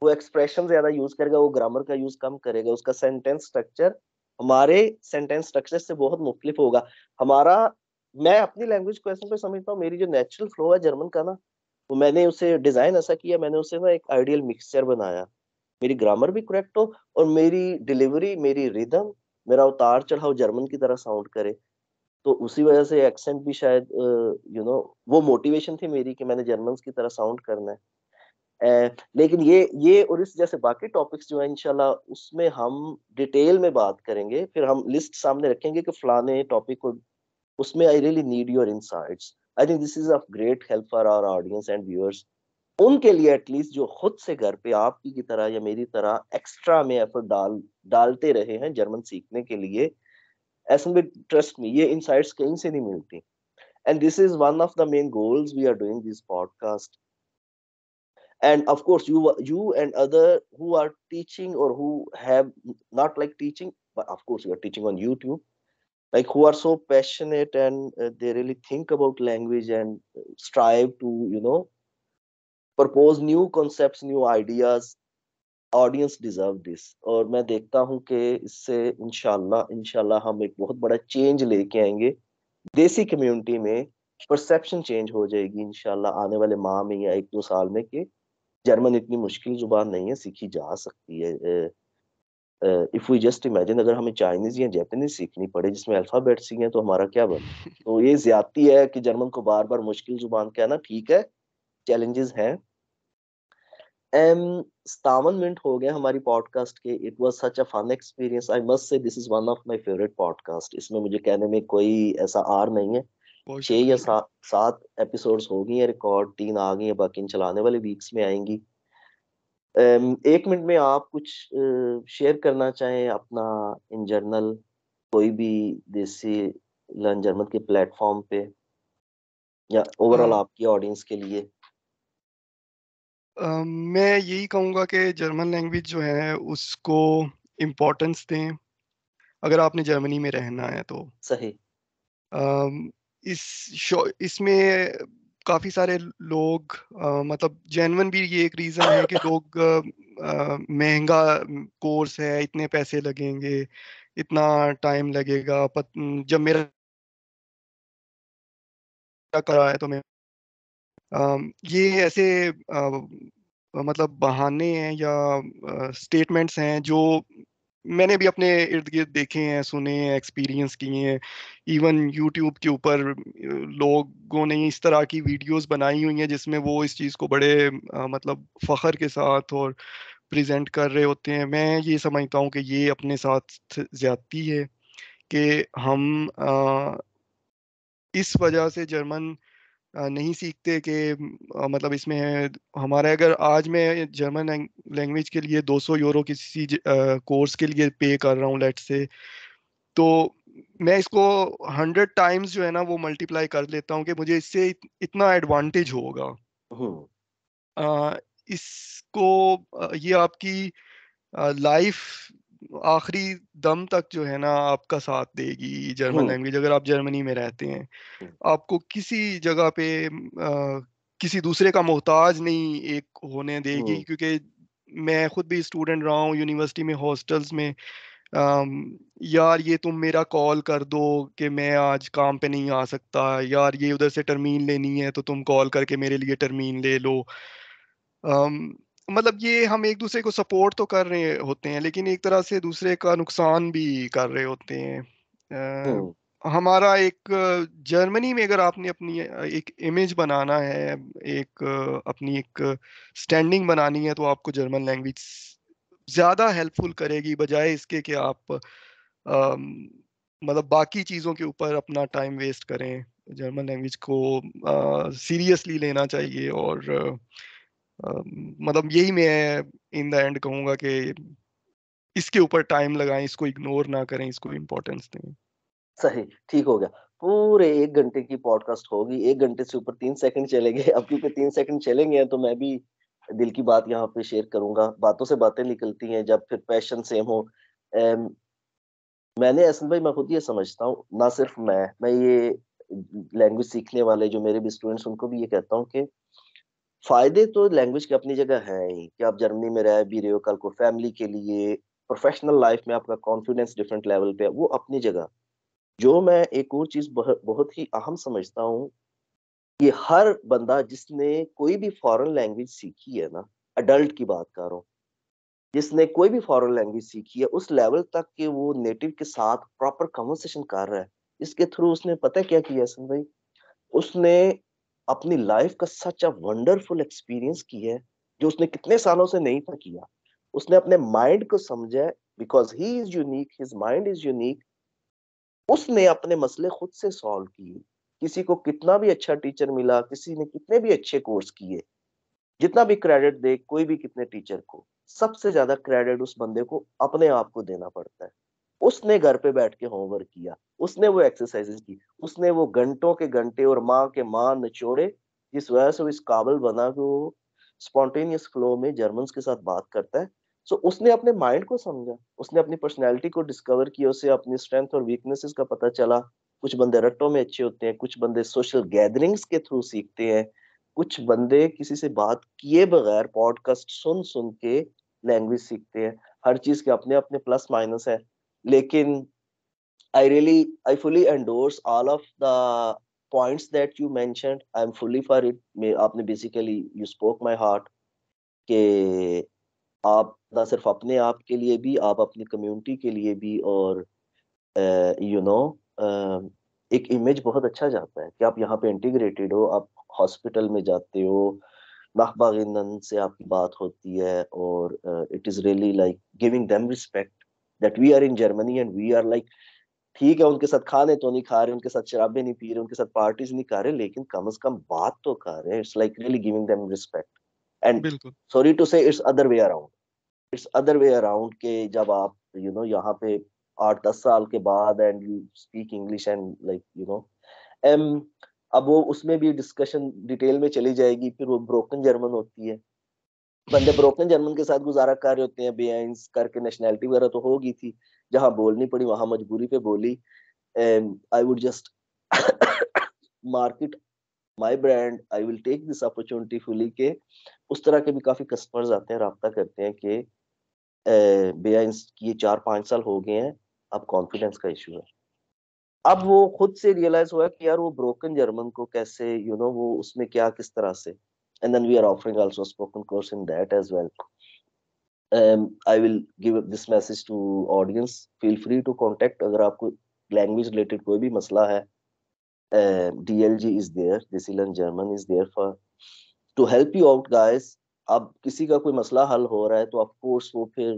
वो एक्सप्रेशन ज्यादा यूज करेगा वो ग्रामर का यूज कम करेगा उसका सेंटेंस स्ट्रक्चर हमारे सेंटेंस स्ट्रक्चर से बहुत मुख्तलिफ होगा हमारा मैं अपनी लैंग्वेज को ऐसा समझता हूँ मेरी जो नेचुरल फ्लो है जर्मन का ना वो मैंने उसे डिजाइन ऐसा किया मैंने उसे ना एक आइडियल मिक्सचर बनाया मेरी ग्रामर भी करेक्ट हो और मेरी डिलीवरी मेरी रिदम मेरा उतार चढ़ाव जर्मन की तरह साउंड करे तो उसी वजह से एक्सेंट भी शायद you uh, know you know, वो मोटिवेशन थी मेरी कि मैंने जर्मन की तरह साउंड करना है uh, लेकिन ये ये और इस जैसे बाकी टॉपिक्स जो है इनशाला उसमें हम डिटेल में बात करेंगे फिर हम लिस्ट सामने रखेंगे कि फलाने टॉपिक को उसमें I really need your insights I think this is a great help for our audience and viewers उनके लिए एटलीस्ट जो खुद से घर पे आपकी की तरह या मेरी तरह एक्स्ट्रा में एफर्ट डाल डालते रहे हैं जर्मन सीखने के लिए एसएमबी ट्रस्ट मी ये इंसाइट्स कहीं से नहीं मिलती and this is one of the main goals we are doing this podcast and of course you you and other who are teaching or who have not like teaching but of course you are teaching on youtube like who are so passionate and uh, they really think about language and uh, strive to you know propose new concepts new ideas audience deserve this और मैं देखता हूँ कि इससे इनशाला इनशाला हम एक बहुत बड़ा चेंज लेके आएंगे देसी कम्युनिटी में परसेप्शन चेंज हो जाएगी इनशाला आने वाले माह में या एक दो साल में कि जर्मन इतनी मुश्किल जुबान नहीं है सीखी जा सकती है इफ वी जस्ट इमेजिन अगर हमें चाइनीज या जैपनीज सीखनी पड़े जिसमें अल्फाबेट सी हैं तो हमारा क्या बन तो ये ज्यादती है कि जर्मन को बार बार मुश्किल जुबान कहना ठीक है चैलेंजेस हैं um, सतावन मिनट हो गए हमारी पॉडकास्ट के it was such a fun experience I must say this is one of my favourite podcast इसमें मुझे कहने में कोई ऐसा आर नहीं है छह या सात सात एपिसोड्स हो गई हैं रिकॉर्ड तीन आ गई हैं बाकी इन चलाने वाले वीक्स में आएंगी um, एक मिनट में आप कुछ शेयर करना चाहें अपना इन जर्नल कोई भी देसी लर्न जर्मन के प्लेटफॉर्म पे या ओवरऑल हाँ। आपकी ऑडियंस के लिए मैं यही कहूँगा कि जर्मन लैंग्वेज जो है उसको इम्पोर्टेंस दें अगर आपने जर्मनी में रहना है तो सही इस इसमें काफ़ी सारे लोग मतलब जैनवन भी ये एक रीज़न है कि लोग महंगा कोर्स है इतने पैसे लगेंगे इतना टाइम लगेगा पत, जब मेरा करा है तो मैं ये ऐसे मतलब बहाने हैं या स्टेटमेंट्स हैं जो मैंने भी अपने इर्द गिर्द देखे हैं सुने हैं एक्सपीरियंस किए हैं इवन यूट्यूब के ऊपर लोगों ने इस तरह की वीडियोस बनाई हुई हैं जिसमें वो इस चीज़ को बड़े आ, मतलब फ़ख्र के साथ और प्रेजेंट कर रहे होते हैं मैं ये समझता हूँ कि ये अपने साथ ज़्यादती है कि हम आ, इस वजह से जर्मन नहीं सीखते कि मतलब इसमें हमारे अगर आज मैं जर्मन लैंग्वेज के लिए 200 यूरो किसी कोर्स के लिए पे कर रहा हूँ लेट से तो मैं इसको 100 टाइम्स जो है ना वो मल्टीप्लाई कर लेता हूँ कि मुझे इससे इतना एडवांटेज होगा इसको ये आपकी लाइफ आखिरी दम तक जो है ना आपका साथ देगी जर्मन हम्म। लैंग्वेज अगर आप जर्मनी में रहते हैं हम्म। आपको किसी जगह पे आ, किसी दूसरे का मोहताज नहीं एक होने देगी हम्म। क्योंकि मैं खुद भी स्टूडेंट रहा हूँ यूनिवर्सिटी में हॉस्टल्स में Um, यार ये तुम मेरा कॉल कर दो कि मैं आज काम पे नहीं आ सकता यार ये उधर से टर्मीन लेनी है तो तुम कॉल करके मेरे लिए टर्मीन ले लो मतलब ये हम एक दूसरे को सपोर्ट तो कर रहे होते हैं लेकिन एक तरह से दूसरे का नुकसान भी कर रहे होते हैं हमारा एक जर्मनी में अगर आपने अपनी एक इमेज बनाना है एक अपनी एक स्टैंडिंग बनानी है तो आपको जर्मन लैंग्वेज ज़्यादा हेल्पफुल करेगी बजाय इसके कि आप मतलब बाकी चीज़ों के ऊपर अपना टाइम वेस्ट करें जर्मन लैंग्वेज को सीरियसली लेना चाहिए और आ, मतलब यही मैं इन द एंड कहूंगा कि इसके ऊपर टाइम लगाएं इसको इग्नोर ना करें इसको इम्पोर्टेंस दें सही ठीक हो गया पूरे एक घंटे की पॉडकास्ट होगी एक घंटे से ऊपर तीन सेकंड चले गए अब क्योंकि तीन सेकंड चलेंगे तो मैं भी दिल की बात यहाँ पे शेयर करूंगा बातों से बातें निकलती हैं जब फिर पैशन सेम हो एम, मैंने ऐसा भाई मैं खुद ये समझता हूँ ना सिर्फ मैं मैं ये लैंग्वेज सीखने वाले जो मेरे भी स्टूडेंट्स उनको भी ये कहता हूँ कि फायदे तो लैंग्वेज के अपनी जगह है ही कि आप जर्मनी में रह भी रहे हो कल को फैमिली के लिए प्रोफेशनल लाइफ में आपका कॉन्फिडेंस डिफरेंट लेवल पे है वो अपनी जगह जो मैं एक और चीज बह, बहुत ही अहम समझता हूँ कि हर बंदा जिसने कोई भी फॉरेन लैंग्वेज सीखी है ना अडल्ट की बात करो जिसने कोई भी फॉरेन लैंग्वेज सीखी है उस लेवल तक के वो नेटिव के साथ प्रॉपर कन्वर्सेशन कर रहा है इसके थ्रू उसने पता क्या किया सुन भाई उसने अपनी लाइफ का सच अ वंडरफुल एक्सपीरियंस की है जो उसने कितने सालों से नहीं था किया उसने अपने माइंड को समझा because he is unique his mind is unique उसने अपने मसले खुद से सॉल्व किए किसी को कितना भी अच्छा टीचर मिला किसी ने कितने भी अच्छे कोर्स किए जितना भी क्रेडिट दे कोई भी कितने टीचर को सबसे ज्यादा क्रेडिट उस बंदे को अपने आप को देना पड़ता है उसने घर पे बैठ के होमवर्क किया उसने वो एक्सरसाइजेस की उसने वो घंटों के घंटे और माँ के माँ निचोड़े जिस वजह से वो इस काबिल बना कि वो स्पॉन्टेनियस फ्लो में जर्मन के साथ बात करता है सो so, उसने अपने माइंड को समझा उसने अपनी पर्सनैलिटी को डिस्कवर किया उसे अपनी स्ट्रेंथ और वीकनेसेस का पता चला कुछ बंदे रट्टों में अच्छे होते हैं कुछ बंदे सोशल गैदरिंग्स के थ्रू सीखते हैं कुछ बंदे किसी से बात किए बगैर पॉडकास्ट सुन सुन के लैंग्वेज सीखते हैं हर चीज के अपने अपने प्लस माइनस है लेकिन really I fully endorse all of the points that you you I am fully for it आपने basically you spoke my heart के आप ना सिर्फ अपने आप के लिए भी आप अपनी कम्युनिटी के लिए भी और you uh, know you know, uh, एक इमेज बहुत अच्छा जाता है कि आप यहाँ पे इंटीग्रेटेड हो आप हॉस्पिटल में जाते हो नाखबागिंदन से आपकी बात होती है और it is really like giving them respect that we are in Germany and we are like ठीक है उनके साथ खाने तो नहीं खा रहे उनके साथ शराबे नहीं पी रहे उनके साथ पार्टीज नहीं कर रहे लेकिन कम से कम बात तो कर रहे it's like really giving them respect and sorry to say it's other way around it's other way around के जब आप यू you नो know, यहाँ पे आठ दस साल के बाद and you speak English and like you know um अब वो उसमें भी डिस्कशन डिटेल में चली जाएगी फिर वो ब्रोकन जर्मन होती है बंदे ब्रोकन जर्मन के साथ गुजारा कर रहे होते हैं बेआइंस करके नेशनैलिटी वगैरह तो होगी थी जहाँ बोलनी पड़ी वहां मजबूरी पे बोली I would just market my brand I will take this opportunity fully के उस तरह के भी काफी कस्टमर्स आते हैं रबता करते हैं कि बेआइंस ये चार पाँच साल हो गए हैं अब कॉन्फिडेंस का इशू है अब वो खुद से रियलाइज हुआ कि यार वो ब्रोकन जर्मन को कैसे यू you नो know, वो उसमें क्या किस तरह से and then we are offering also a spoken course in that as well um, i will give this message to audience feel free to contact agar aapko language related koi bhi masla hai uh, um, dlg is there desil and german is there for to help you out guys अब किसी का कोई मसला हल हो रहा है तो ऑफ कोर्स वो फिर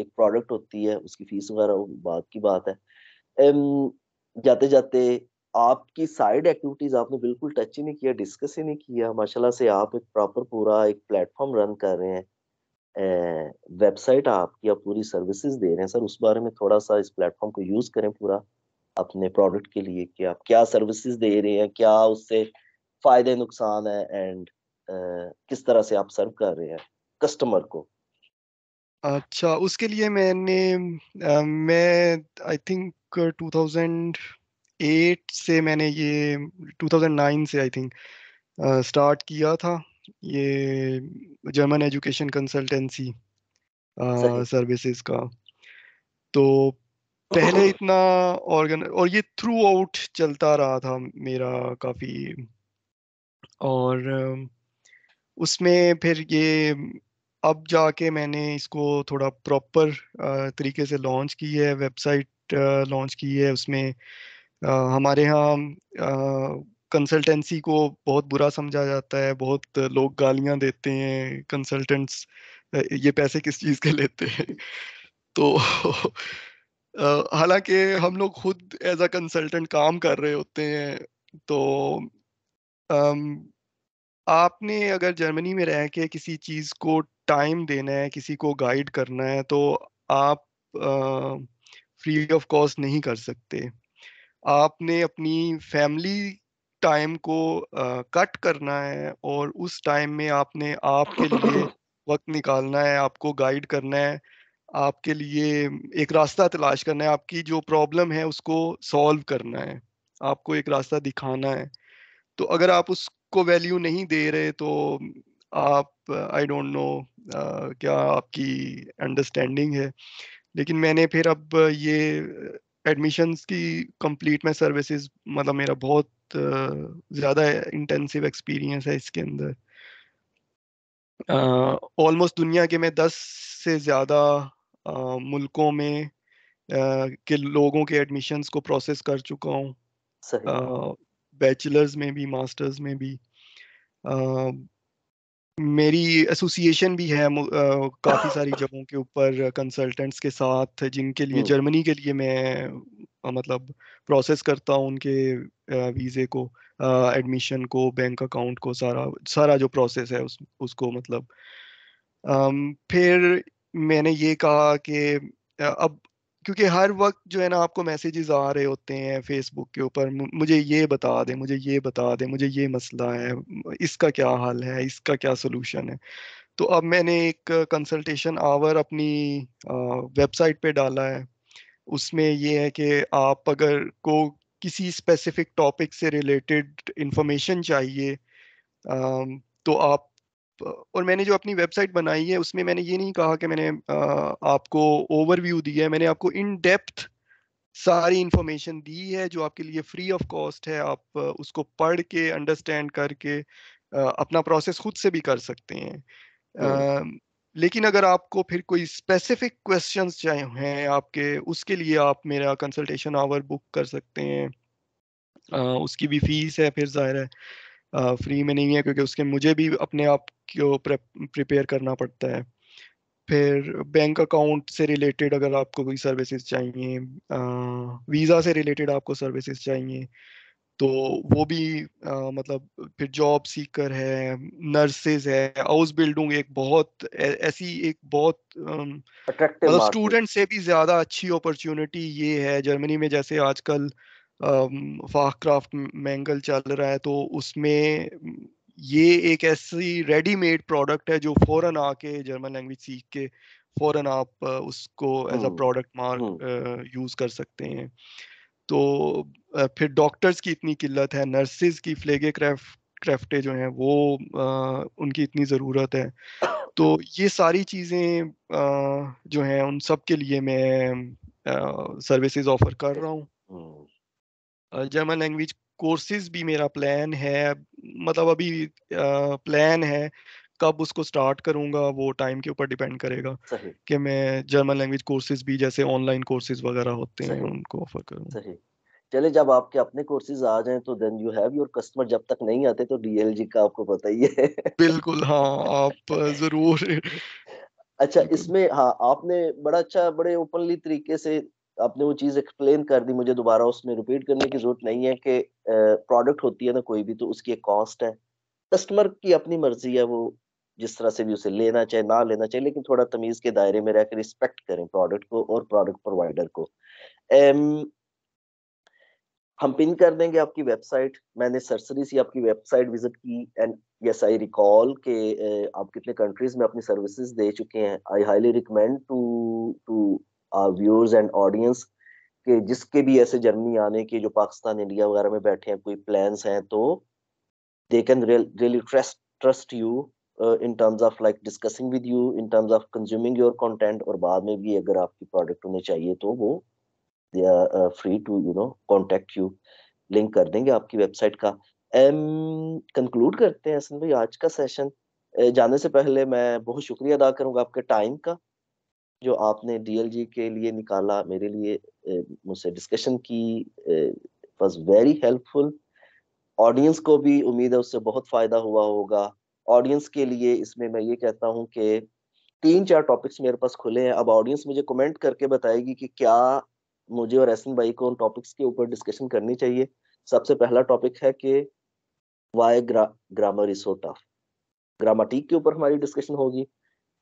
एक प्रोडक्ट होती है उसकी फीस वगैरह बात की बात है जाते जाते आपकी साइड एक्टिविटीज आपने बिल्कुल टच ही नहीं किया डिस्कस ही नहीं किया माशाल्लाह से आप एक प्रॉपर पूरा एक प्लेटफॉर्म रन कर रहे हैं वेबसाइट आपकी आप पूरी सर्विसेज दे रहे हैं सर उस बारे में थोड़ा सा इस प्लेटफॉर्म को यूज करें पूरा अपने प्रोडक्ट के लिए कि आप क्या सर्विसेज दे रहे हैं क्या उससे फायदे नुकसान है एंड किस तरह से आप सर्व कर रहे हैं कस्टमर को अच्छा उसके लिए मैंने uh, मैं आई थिंक 2000 एट से मैंने ये 2009 से आई थिंक स्टार्ट किया था ये जर्मन एजुकेशन कंसल्टेंसी सर्विसेज का तो पहले इतना ऑर्गन और ये थ्रू आउट चलता रहा था मेरा काफ़ी और उसमें फिर ये अब जाके मैंने इसको थोड़ा प्रॉपर तरीके से लॉन्च की है वेबसाइट लॉन्च की है उसमें हमारे यहाँ कंसल्टेंसी को बहुत बुरा समझा जाता है बहुत लोग गालियाँ देते हैं कंसल्टेंट्स ये पैसे किस चीज़ के लेते हैं तो हालांकि हम लोग खुद एज अ कंसल्टेंट काम कर रहे होते हैं तो आपने अगर जर्मनी में रह के किसी चीज़ को टाइम देना है किसी को गाइड करना है तो आप फ्री ऑफ कॉस्ट नहीं कर सकते आपने अपनी फैमिली टाइम को कट करना है और उस टाइम में आपने आपके लिए वक्त निकालना है आपको गाइड करना है आपके लिए एक रास्ता तलाश करना है आपकी जो प्रॉब्लम है उसको सॉल्व करना है आपको एक रास्ता दिखाना है तो अगर आप उसको वैल्यू नहीं दे रहे तो आप आई डोंट नो क्या आपकी अंडरस्टैंडिंग है लेकिन मैंने फिर अब ये एडमिशंस की कंप्लीट में सर्विसेज मतलब मेरा बहुत ज़्यादा इंटेंसिव एक्सपीरियंस है इसके अंदर ऑलमोस्ट uh, दुनिया के मैं दस से ज़्यादा uh, मुल्कों में uh, के लोगों के एडमिशंस को प्रोसेस कर चुका हूँ बैचलर्स में भी मास्टर्स में भी मेरी एसोसिएशन भी है काफ़ी सारी जगहों के ऊपर कंसल्टेंट्स के साथ जिनके लिए जर्मनी के लिए मैं मतलब प्रोसेस करता हूँ उनके वीज़े को एडमिशन को बैंक अकाउंट को सारा सारा जो प्रोसेस है उस उसको मतलब फिर मैंने ये कहा कि अब क्योंकि हर वक्त जो है ना आपको मैसेजेस आ रहे होते हैं फेसबुक के ऊपर मुझे ये बता दे मुझे ये बता दे मुझे ये मसला है इसका क्या हल है इसका क्या सोल्यूशन है तो अब मैंने एक कंसल्टेशन आवर अपनी वेबसाइट पे डाला है उसमें ये है कि आप अगर को किसी स्पेसिफिक टॉपिक से रिलेटेड इंफॉर्मेशन चाहिए तो आप और मैंने जो अपनी वेबसाइट बनाई है उसमें मैंने ये नहीं कहा कि मैंने आपको ओवरव्यू दिया है मैंने आपको इन डेप्थ सारी इंफॉर्मेशन दी है जो आपके लिए फ्री ऑफ कॉस्ट है आप उसको पढ़ के अंडरस्टैंड करके अपना प्रोसेस खुद से भी कर सकते हैं हाँ। लेकिन अगर आपको फिर कोई स्पेसिफिक क्वेश्चंस चाहिए हैं आपके उसके लिए आप मेरा कंसल्टेशन आवर बुक कर सकते हैं आ, उसकी भी फीस है फिर जाहिर है आ, फ्री में नहीं है क्योंकि उसके मुझे भी अपने आप को प्रिपेयर करना पड़ता है फिर बैंक अकाउंट से रिलेटेड अगर आपको कोई सर्विसेज चाहिए वीज़ा से रिलेटेड आपको सर्विसेज चाहिए तो वो भी आ, मतलब फिर जॉब सीकर है नर्सेज है हाउस बिल्डिंग एक बहुत ऐसी एक बहुत स्टूडेंट मतलब से भी ज़्यादा अच्छी अपॉर्चुनिटी ये है जर्मनी में जैसे आजकल फाख क्राफ्ट मैंगल चल रहा है तो उसमें ये एक ऐसी रेडीमेड प्रोडक्ट है जो फौरन आके जर्मन लैंग्वेज सीख के फौरन आप उसको as hmm, hmm. A product mark use कर सकते हैं तो फिर डॉक्टर्स की इतनी किल्लत है नर्सिस की फ्लेगे क्राफ्ट क्राफ्टे जो हैं वो आ, उनकी इतनी ज़रूरत है तो ये सारी चीज़ें जो हैं उन सब के लिए मैं सर्विसेज ऑफर कर रहा हूँ जर्मन हम्म। लैंग्वेज कोर्सेज भी मेरा प्लान है मतलब अभी प्लान है कब उसको स्टार्ट करूंगा वो टाइम के ऊपर डिपेंड करेगा कि मैं जर्मन लैंग्वेज कोर्सेज भी जैसे ऑनलाइन कोर्सेज वगैरह होते हैं उनको ऑफर करूँ चले जब आपके अपने कोर्सेज आ जाएं तो then you have your customer जब तक नहीं आते तो डीएलजी का आपको पता ही है बिल्कुल हाँ आप जरूर अच्छा इसमें हाँ आपने बड़ा अच्छा बड़े ओपनली तरीके से आपने वो चीज़ एक्सप्लेन कर दी मुझे दोबारा उसमें रिपीट करने की ज़रूरत नहीं है कि प्रोडक्ट होती है ना कोई भी तो उसकी एक कॉस्ट है कस्टमर की अपनी मर्जी है वो जिस तरह से भी उसे लेना चाहे ना लेना चाहे लेकिन थोड़ा तमीज़ के दायरे में रहकर रिस्पेक्ट करें प्रोडक्ट को और प्रोडक्ट प्रोवाइडर को एम, हम पिन कर देंगे आपकी वेबसाइट मैंने सरसरी सी आपकी वेबसाइट विजिट की एंड यस आई रिकॉल के आप कितने कंट्रीज में अपनी सर्विसेज दे चुके हैं I highly recommend to to viewers and audience के जिसके भी ऐसे जर्मनी आने के जो पाकिस्तान इंडिया वगैरह में बैठे हैं कोई प्लान हैं तो they can really trust trust you in terms of like discussing with you in terms of consuming your content और बाद में भी अगर आपकी प्रोडक्ट उन्हें चाहिए तो वो they are free to you know contact you link कर देंगे आपकी वेबसाइट का कंक्लूड um, करते हैं हसन भाई आज का सेशन जाने से पहले मैं बहुत शुक्रिया अदा करूंगा आपके टाइम का जो आपने डीएलजी के लिए निकाला मेरे लिए मुझसे डिस्कशन की वाज वेरी हेल्पफुल ऑडियंस को भी उम्मीद है उससे बहुत फायदा हुआ होगा ऑडियंस के लिए इसमें मैं ये कहता हूँ कि तीन चार टॉपिक्स मेरे पास खुले हैं अब ऑडियंस मुझे कमेंट करके बताएगी कि क्या मुझे और एसन भाई को उन टॉपिक्स के ऊपर डिस्कशन करनी चाहिए सबसे पहला टॉपिक है कि why gra grammar is so tough grammatic के ऊपर हमारी डिस्कशन होगी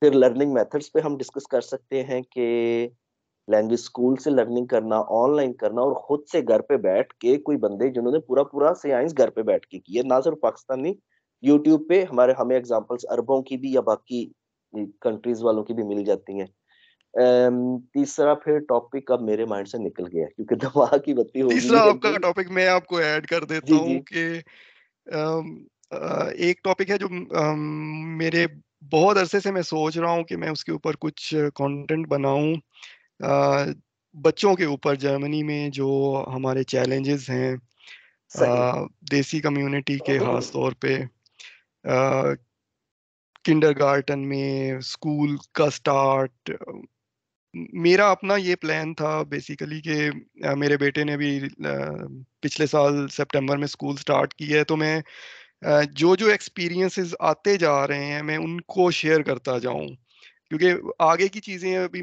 फिर लर्निंग मेथड्स पे हम डिस्कस कर सकते हैं कि लैंग्वेज स्कूल से लर्निंग करना ऑनलाइन करना और खुद से घर पे बैठ के कोई बंदे जिन्होंने पूरा पूरा साइंस घर पे बैठ के किया ना सिर्फ पाकिस्तानी यूट्यूब पे हमारे हमें एग्जाम्पल्स अरबों की भी या बाकी कंट्रीज वालों की भी मिल जाती हैं तीसरा फिर टॉपिक अब मेरे माइंड से निकल गया क्योंकि दवा की बत्ती होगी तीसरा आपका टॉपिक मैं आपको ऐड कर देता हूँ कि एक टॉपिक है जो मेरे बहुत अरसे से मैं सोच रहा हूँ कि मैं उसके ऊपर कुछ कंटेंट बनाऊँ बच्चों के ऊपर जर्मनी में जो हमारे चैलेंजेस हैं देसी कम्युनिटी के खास तौर पे किंडर गार्टन में स्कूल का स्टार्ट मेरा अपना ये प्लान था बेसिकली कि मेरे बेटे ने भी पिछले साल सितंबर में स्कूल स्टार्ट किया है तो मैं जो जो एक्सपीरियंसेस आते जा रहे हैं मैं उनको शेयर करता जाऊं क्योंकि आगे की चीज़ें अभी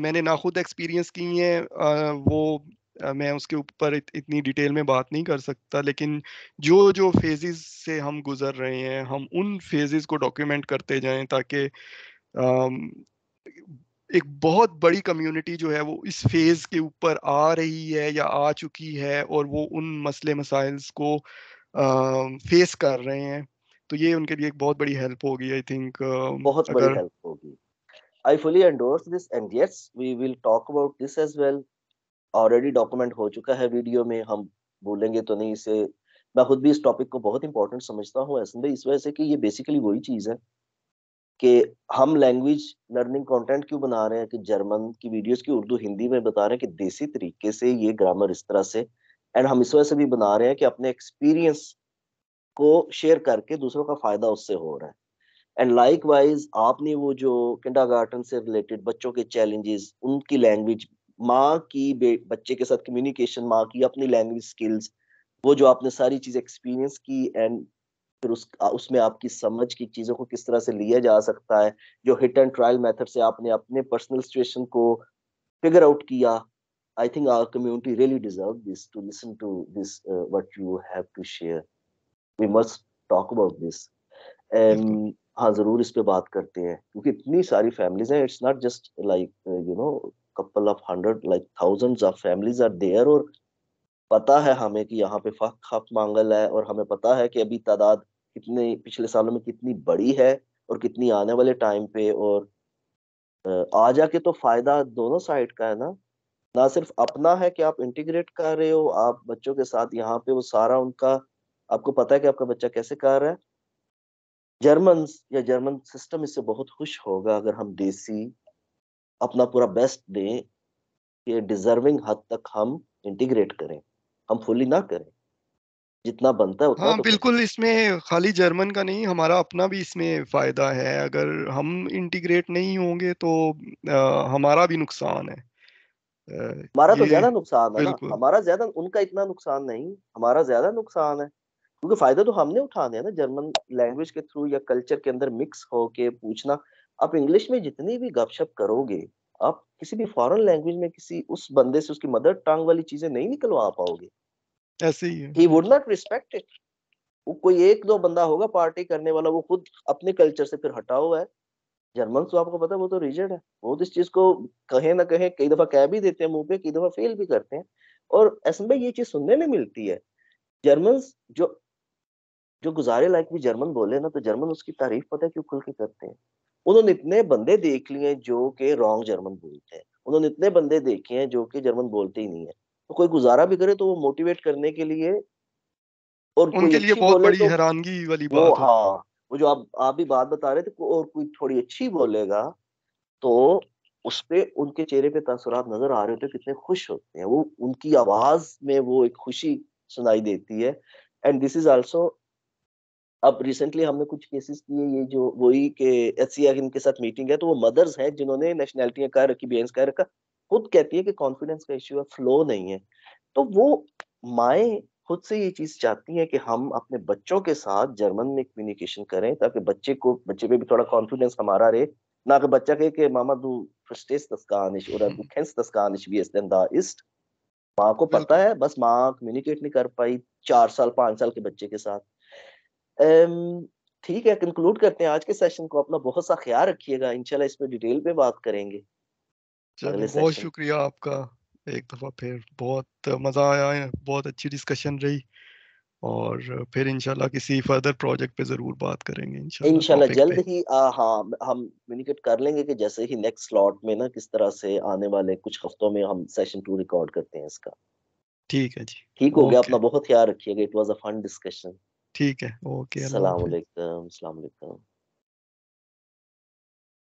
मैंने ना खुद एक्सपीरियंस की हैं वो मैं उसके ऊपर इत, इतनी डिटेल में बात नहीं कर सकता लेकिन जो जो फेजेस से हम गुजर रहे हैं हम उन फेजेस को डॉक्यूमेंट करते जाएं ताकि एक बहुत बड़ी कम्युनिटी जो है वो इस फेज़ के ऊपर आ रही है या आ चुकी है और वो उन मसले मसाइल्स को फेस कर रहे हैं तो ये उनके लिए एक बहुत बड़ी हेल्प होगी आई थिंक बहुत अगर... बड़ी हेल्प होगी I fully endorse this and yes we will talk about this as well already document हो चुका है वीडियो में हम बोलेंगे तो नहीं इसे मैं खुद भी इस टॉपिक को बहुत इंपॉर्टेंट समझता हूँ ऐसा इस वजह से कि ये बेसिकली वही चीज़ है कि हम लैंग्वेज लर्निंग कंटेंट क्यों बना रहे हैं कि जर्मन की वीडियोस की उर्दू हिंदी में बता रहे हैं कि देसी तरीके से ये ग्रामर इस तरह से एंड हम इस वजह से भी बना रहे हैं कि अपने एक्सपीरियंस को शेयर करके दूसरों का फायदा उससे हो रहा है एंड लाइक वाइज आपने वो जो किंडा गार्डन से रिलेटेड बच्चों के चैलेंजेस उनकी लैंग्वेज माँ की बच्चे के साथ कम्युनिकेशन माँ की अपनी लैंग्वेज स्किल्स वो जो आपने सारी चीज एक्सपीरियंस की एंड फिर उस उसमें आपकी समझ की चीज़ों को किस तरह से लिया जा सकता है जो हिट एंड ट्रायल मेथड से आपने अपने पर्सनल सिचुएशन को फिगर आउट किया I think our community really deserve this to listen to this uh, what you have to share. We must talk about this. And हाँ जरूर इस पे बात करते हैं क्योंकि इतनी सारी फैमिलीज हैं it's not just like you know couple of hundred like thousands of families are there और पता है हमें कि यहाँ पे फक खप मांगल है और हमें पता है कि अभी तादाद कितने पिछले सालों में कितनी बड़ी है और कितनी आने वाले टाइम पे और uh, आ जाके तो फायदा दोनों साइड का है ना ना सिर्फ अपना है कि आप इंटीग्रेट कर रहे हो आप बच्चों के साथ यहाँ पे वो सारा उनका आपको पता है कि आपका बच्चा कैसे कर रहा है जर्मन या जर्मन सिस्टम इससे बहुत खुश होगा अगर हम देसी अपना पूरा बेस्ट दें कि डिजर्विंग हद तक हम इंटीग्रेट करें हम फुली ना करें जितना बनता है उतना हाँ, तो बिल्कुल इसमें खाली जर्मन का नहीं हमारा अपना भी इसमें फायदा है अगर हम इंटीग्रेट नहीं होंगे तो आ, हमारा भी नुकसान है हमारा तो ज्यादा नुकसान है ना हमारा ज्यादा उनका इतना नुकसान नहीं हमारा ज्यादा नुकसान है क्योंकि फायदा तो हमने उठाने हैं ना जर्मन लैंग्वेज के थ्रू या कल्चर के अंदर मिक्स होके पूछना आप इंग्लिश में जितनी भी गपशप करोगे आप किसी भी फॉरेन लैंग्वेज में किसी उस बंदे से उसकी मदर टंग वाली चीजें नहीं निकलवा पाओगे ऐसे ही ही वुड नॉट रिस्पेक्ट इट वो कोई एक दो बंदा होगा पार्टी करने वाला वो खुद अपने कल्चर से फिर हटा हुआ है जर्मन तो आपको पता है वो तो रिजेड है वो तो इस चीज को कहे ना कहे कई दफा कह भी देते हैं मुंह पे कई दफा फेल भी करते हैं और ऐसा भाई ये चीज सुनने में मिलती है जर्मन जो जो गुजारे लायक भी जर्मन बोले ना तो जर्मन उसकी तारीफ पता है क्यों खुल के करते हैं उन्होंने इतने बंदे देख लिए जो के रॉन्ग जर्मन बोलते हैं उन्होंने इतने बंदे देखे हैं जो कि जर्मन बोलते ही नहीं है तो कोई गुजारा भी करे तो वो मोटिवेट करने के लिए और उनके लिए बहुत बड़ी तो, हैरानगी वाली बात है हाँ वो जो आप आप भी बात बता रहे थे को और कोई थोड़ी अच्छी बोलेगा तो उस पर उनके चेहरे पे तासुरात नजर आ रहे होते कितने खुश होते हैं वो उनकी आवाज में वो एक खुशी सुनाई देती है एंड दिस इज आल्सो अब रिसेंटली हमने कुछ केसेस किए ये जो वही के एच सी इनके साथ मीटिंग है तो वो मदर्स हैं जिन्होंने नेशनैलिटियाँ कर रखी बेहस कर रखा खुद कहती है कि कॉन्फिडेंस का इश्यू है फ्लो नहीं है तो वो माए खुद से ये चीज चाहती है कि हम अपने बच्चों के साथ जर्मन में कम्युनिकेशन करें ताकि बच्चे को बच्चे पे भी थोड़ा कॉन्फिडेंस हमारा रहे ना कि बच्चा कहे कि मामा तू फ्रस्टेस दस और तू खेस दस का आनिश भी हम्म। इस्ट माँ को पता है बस माँ कम्युनिकेट नहीं कर पाई चार साल पांच साल के बच्चे के साथ ठीक है कंक्लूड करते हैं आज के सेशन को अपना बहुत सा ख्याल रखिएगा इंशाल्लाह इस पर डिटेल पे बात करेंगे बहुत शुक्रिया आपका एक दफ़ा फिर बहुत मज़ा आया बहुत अच्छी डिस्कशन रही और फिर इंशाल्लाह किसी फर्दर प्रोजेक्ट पे जरूर बात करेंगे इंशाल्लाह इंशाल्लाह जल्द ही आ, हाँ हम कम्युनिकेट कर लेंगे कि जैसे ही नेक्स्ट स्लॉट में ना किस तरह से आने वाले कुछ हफ्तों में हम सेशन टू रिकॉर्ड करते हैं इसका ठीक है जी ठीक हो गया अपना बहुत ख्याल रखिएगा it was a fun discussion ठीक है ओके अस्सलाम वालेकुम अस्सलाम वालेकुम